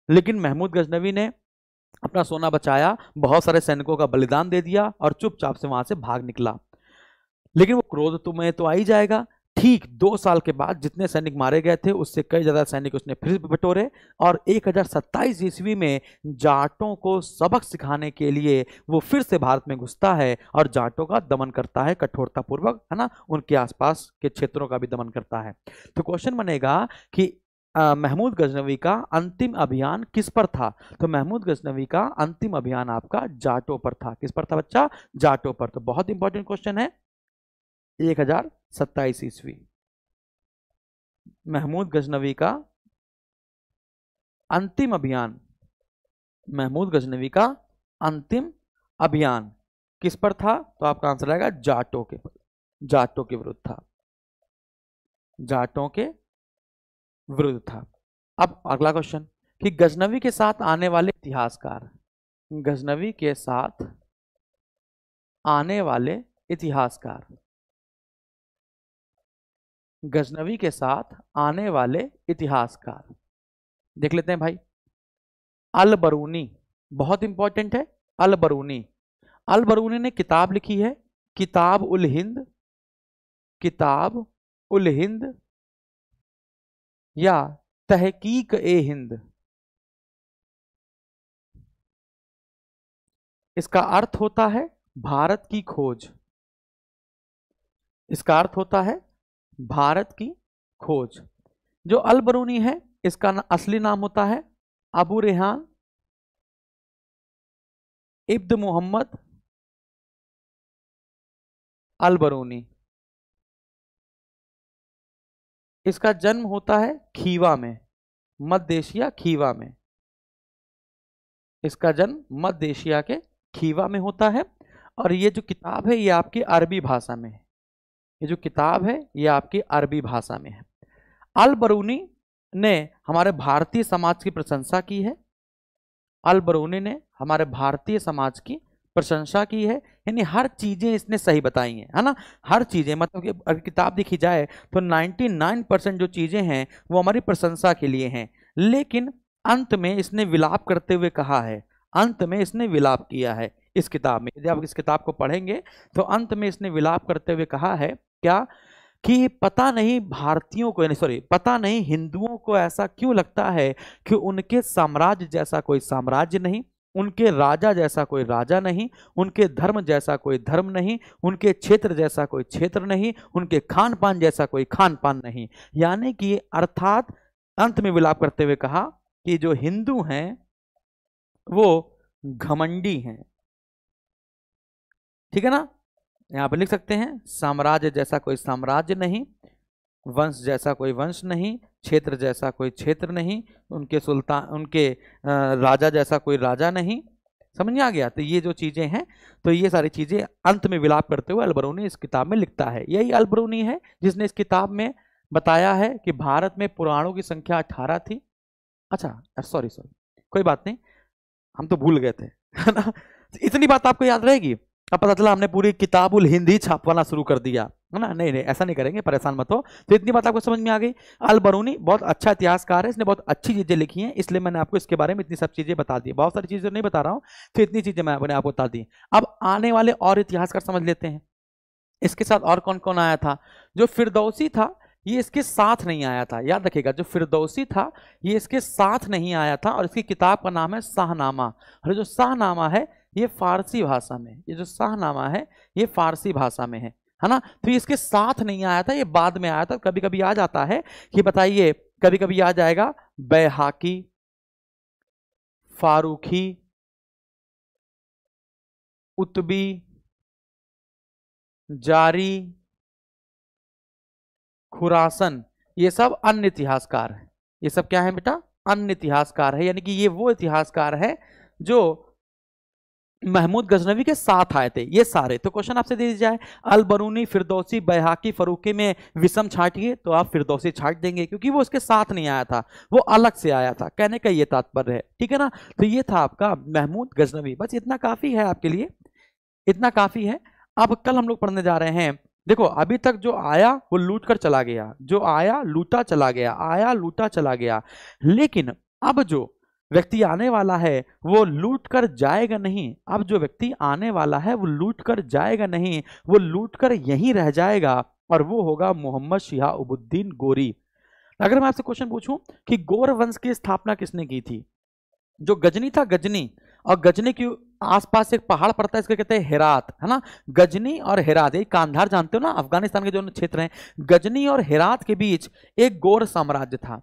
लेकिन महमूद गजनवी ने अपना सोना बचाया बहुत सारे सैनिकों का बलिदान दे दिया और चुपचाप से वहां से भाग निकला लेकिन वो क्रोध तुम्हें तो आ ही जाएगा ठीक दो साल के बाद जितने सैनिक मारे गए थे उससे कई ज़्यादा सैनिक उसने फिर बटोरे और एक हज़ार ईस्वी में जाटों को सबक सिखाने के लिए वो फिर से भारत में घुसता है और जाटों का दमन करता है कठोरतापूर्वक है ना उनके आसपास के क्षेत्रों का भी दमन करता है तो क्वेश्चन बनेगा कि महमूद गजनवी का अंतिम अभियान किस पर था तो महमूद गजनवी का अंतिम अभियान आपका जाटों पर था किस पर था बच्चा जाटों पर तो बहुत इंपॉर्टेंट क्वेश्चन है एक हजार सत्ताईस ईस्वी महमूद गजनवी का अंतिम अभियान महमूद गजनवी का अंतिम अभियान किस पर था तो आपका आंसर आएगा जाटों के जाटों के विरुद्ध था जाटों के विरुद्ध था अब अगला क्वेश्चन कि गजनवी के साथ आने वाले इतिहासकार गजनवी के साथ आने वाले इतिहासकार गजनवी के साथ आने वाले इतिहासकार देख लेते हैं भाई अल बरूनी बहुत इंपॉर्टेंट है अल बरूनी अल बरूनी ने किताब लिखी है किताब उल हिंद किताब उल हिंद या तहकीक ए हिंद इसका अर्थ होता है भारत की खोज इसका अर्थ होता है भारत की खोज जो अल बरूनी है इसका ना, असली नाम होता है अबू रेहान इब्द मोहम्मद अल बरूनी इसका जन्म होता है खीवा में मध्य एशिया खीवा में इसका जन्म मध्य एशिया के खीवा में होता है और ये जो किताब है ये आपकी अरबी भाषा में है ये जो किताब है ये आपकी अरबी भाषा में है अल बरूनी ने हमारे भारतीय समाज की प्रशंसा की है अल बरूनी ने हमारे भारतीय समाज की प्रशंसा की है यानी हर चीज़ें इसने सही बताई हैं है ना हर चीज़ें मतलब कि अगर किताब देखी जाए तो 99 परसेंट जो चीज़ें हैं वो हमारी प्रशंसा के लिए हैं लेकिन अंत में इसने विलाप करते हुए कहा है अंत में इसने विलाप किया है इस किताब में यदि आप इस किताब को पढ़ेंगे तो अंत में इसने विलाप करते हुए कहा है क्या कि पता नहीं भारतीयों को यानी सॉरी पता नहीं हिंदुओं को ऐसा क्यों लगता है कि उनके साम्राज्य जैसा कोई साम्राज्य नहीं उनके राजा जैसा कोई राजा नहीं उनके धर्म जैसा कोई धर्म नहीं उनके क्षेत्र जैसा कोई क्षेत्र नहीं उनके खान पान जैसा कोई खान पान नहीं यानी कि अर्थात अंत में विलाप करते हुए कहा कि जो हिंदू हैं वो घमंडी हैं ठीक है ना यहाँ पर लिख सकते हैं साम्राज्य जैसा कोई साम्राज्य नहीं वंश जैसा कोई वंश नहीं क्षेत्र जैसा कोई क्षेत्र नहीं उनके सुल्तान उनके राजा जैसा कोई राजा नहीं समझ में आ गया तो ये जो चीज़ें हैं तो ये सारी चीज़ें अंत में विलाप करते हुए अलबरूनी इस किताब में लिखता है यही अलबरूनी है जिसने इस किताब में बताया है कि भारत में पुराणों की संख्या अठारह थी अच्छा सॉरी सॉरी कोई बात नहीं हम तो भूल गए थे है ना इतनी बात आपको याद रहेगी अब पता चला हमने पूरी किताबुल हिंदी छापवाना शुरू कर दिया है ना नहीं नहीं ऐसा नहीं करेंगे परेशान मत हो तो इतनी बात आपको समझ में आ गई अल बरूनी बहुत अच्छा इतिहासकार है इसने बहुत अच्छी चीज़ें लिखी हैं इसलिए मैंने आपको इसके बारे में इतनी सब चीज़ें बता दी बहुत सारी चीज़ें नहीं बता रहा हूँ तो इतनी चीज़ें मैं मैंने आपको बता दी अब आने वाले और इतिहासकार समझ लेते हैं इसके साथ और कौन कौन आया था जो फिरदौसी था ये इसके साथ नहीं आया था याद रखिएगा जो फिरदौसी था ये इसके साथ नहीं आया था और इसकी किताब का नाम है शाहनामा और जो शाहनामा है ये फारसी भाषा में ये जो शाहनामा है ये फारसी भाषा में है है ना तो इसके साथ नहीं आया था ये बाद में आया था कभी कभी आ जाता है कि बताइए कभी कभी आ जाएगा बैहाकी फारूखी उतबी जारी खुरासन ये सब अन्य इतिहासकार है ये सब क्या है बेटा अन्य इतिहासकार है यानी कि ये वो इतिहासकार है जो महमूद गजनवी के साथ आए थे ये सारे तो क्वेश्चन आपसे दे दिया जाए अल बरूनी फिरदौसी बैहाकी फरूकी में विषम छाटिए तो आप फिरदौसी छाट देंगे क्योंकि वो उसके साथ नहीं आया था वो अलग से आया था कहने का ये तात्पर्य है ठीक है ना तो ये था आपका महमूद गजनवी बस इतना काफ़ी है आपके लिए इतना काफ़ी है अब कल हम लोग पढ़ने जा रहे हैं देखो अभी तक जो आया वो लूट कर चला गया जो आया लूटा चला गया आया लूटा चला गया लेकिन अब जो व्यक्ति आने वाला है वो लूट कर जाएगा नहीं अब जो व्यक्ति आने वाला है वो लूट कर जाएगा नहीं वो लूट कर यहीं रह जाएगा और वो होगा मोहम्मद शिहाबुद्दीन गोरी अगर मैं आपसे क्वेश्चन पूछूं कि गोर वंश की स्थापना किसने की थी जो गजनी था गजनी और गजनी के आसपास एक पहाड़ पड़ता है इसको कहते हैं हेरात है ना गजनी और हेरात ये कांधार जानते हो ना अफगानिस्तान के जो क्षेत्र हैं गजनी और हेरात के बीच एक गोर साम्राज्य था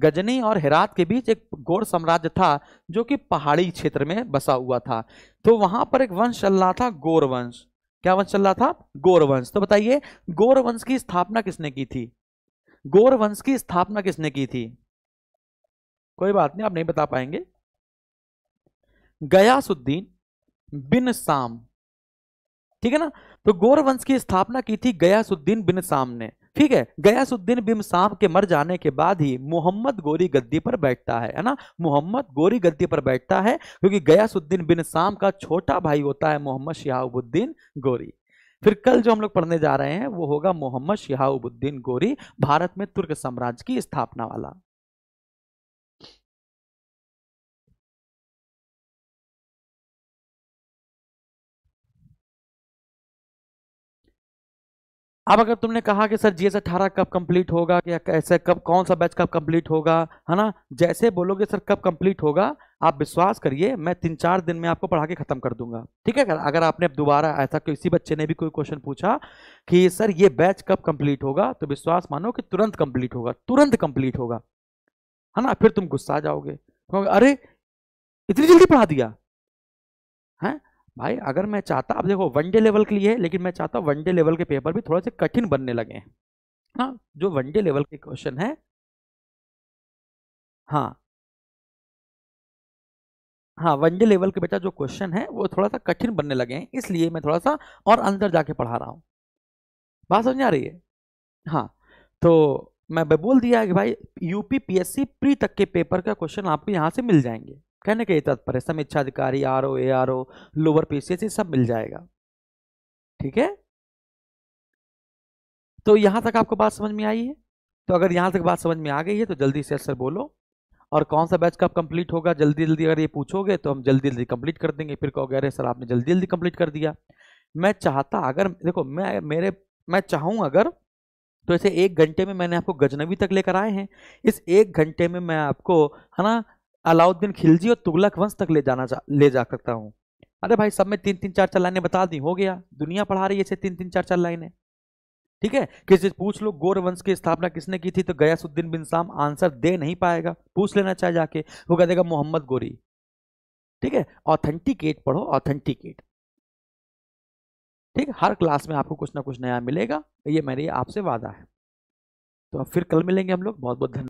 गजनी और हेरात के बीच एक गौर साम्राज्य था जो कि पहाड़ी क्षेत्र में बसा हुआ था तो वहां पर एक वंश चल रहा था गौर वंश क्या वंश चल रहा था गौर वंश तो बताइए गौर वंश की स्थापना किसने की थी गौर वंश की स्थापना किसने की थी कोई बात नहीं आप नहीं बता पाएंगे गयासुद्दीन बिन साम ठीक है ना तो गौर वंश की स्थापना की थी गयासुद्दीन बिन साम ने ठीक है गयासुद्दीन शाम के मर जाने के बाद ही मोहम्मद गोरी गद्दी पर बैठता है ना मोहम्मद गोरी गद्दी पर बैठता है क्योंकि गयासुद्दीन बिन साम का छोटा भाई होता है मोहम्मद शिहाबुद्दीन गोरी फिर कल जो हम लोग पढ़ने जा रहे हैं वो होगा मोहम्मद शिहाबुद्दीन गोरी भारत में तुर्क साम्राज्य की स्थापना वाला अब अगर तुमने कहा कि सर जी एस अठारह कब कंप्लीट होगा या कैसे कब कौन सा बैच कब कंप्लीट होगा है ना जैसे बोलोगे सर कब कंप्लीट होगा आप विश्वास करिए मैं तीन चार दिन में आपको पढ़ा के खत्म कर दूंगा ठीक है अगर आपने दोबारा ऐसा किसी बच्चे ने भी कोई क्वेश्चन पूछा कि सर ये बैच कब कंप्लीट होगा तो विश्वास मानो कि तुरंत कंप्लीट होगा तुरंत कंप्लीट होगा है ना फिर तुम गुस्सा जाओगे अरे इतनी जल्दी पढ़ा दिया है भाई अगर मैं चाहता अब देखो वनडे लेवल के लिए लेकिन मैं चाहता हूँ वनडे लेवल के पेपर भी थोड़े से कठिन बनने लगे हाँ जो वनडे लेवल के क्वेश्चन है हाँ हाँ वनडे लेवल के बेटा जो क्वेश्चन है वो थोड़ा सा कठिन बनने लगे हैं इसलिए मैं थोड़ा सा और अंदर जाके पढ़ा रहा हूँ बात समझ आ रही है हाँ तो मैं बोल दिया कि भाई यूपी पीएससी प्री तक के पेपर का क्वेश्चन आपको यहाँ से मिल जाएंगे कहने के तत्पर्य तात्पर्य सम अधिकारी R O A R O lower PCS सब मिल जाएगा ठीक है तो यहां तक आपको बात समझ में आई है तो अगर यहां तक बात समझ में आ गई है तो जल्दी से सर बोलो और कौन सा बैच कब कंप्लीट होगा जल्दी जल्दी अगर ये पूछोगे तो हम जल्दी जल्दी कंप्लीट कर देंगे फिर कहोगे अरे सर आपने जल्दी जल्दी कंप्लीट कर दिया मैं चाहता अगर देखो मैं मेरे मैं चाहूँ अगर तो ऐसे एक घंटे में मैंने आपको गजनवी तक लेकर आए हैं इस एक घंटे में मैं आपको है ना अलाउद्दीन खिलजी और तुगलक वंश तक ले जाना जा, ले जा सकता हूँ अरे भाई सब में तीन तीन चार चार लाइनें बता दी हो गया दुनिया पढ़ा रही है तीन तीन चार चार लाइनें ठीक है किसी पूछ लो गोर वंश की स्थापना किसने की थी तो गयासुद्दीन बिन साम आंसर दे नहीं पाएगा पूछ लेना चाहे जाके वो कह देगा मोहम्मद गोरी ठीक है ऑथेंटिकेट पढ़ो ऑथेंटिकेट ठीक है हर क्लास में आपको कुछ ना कुछ नया मिलेगा ये मेरी आपसे वादा है तो अब फिर कल मिलेंगे हम लोग बहुत बहुत धन्यवाद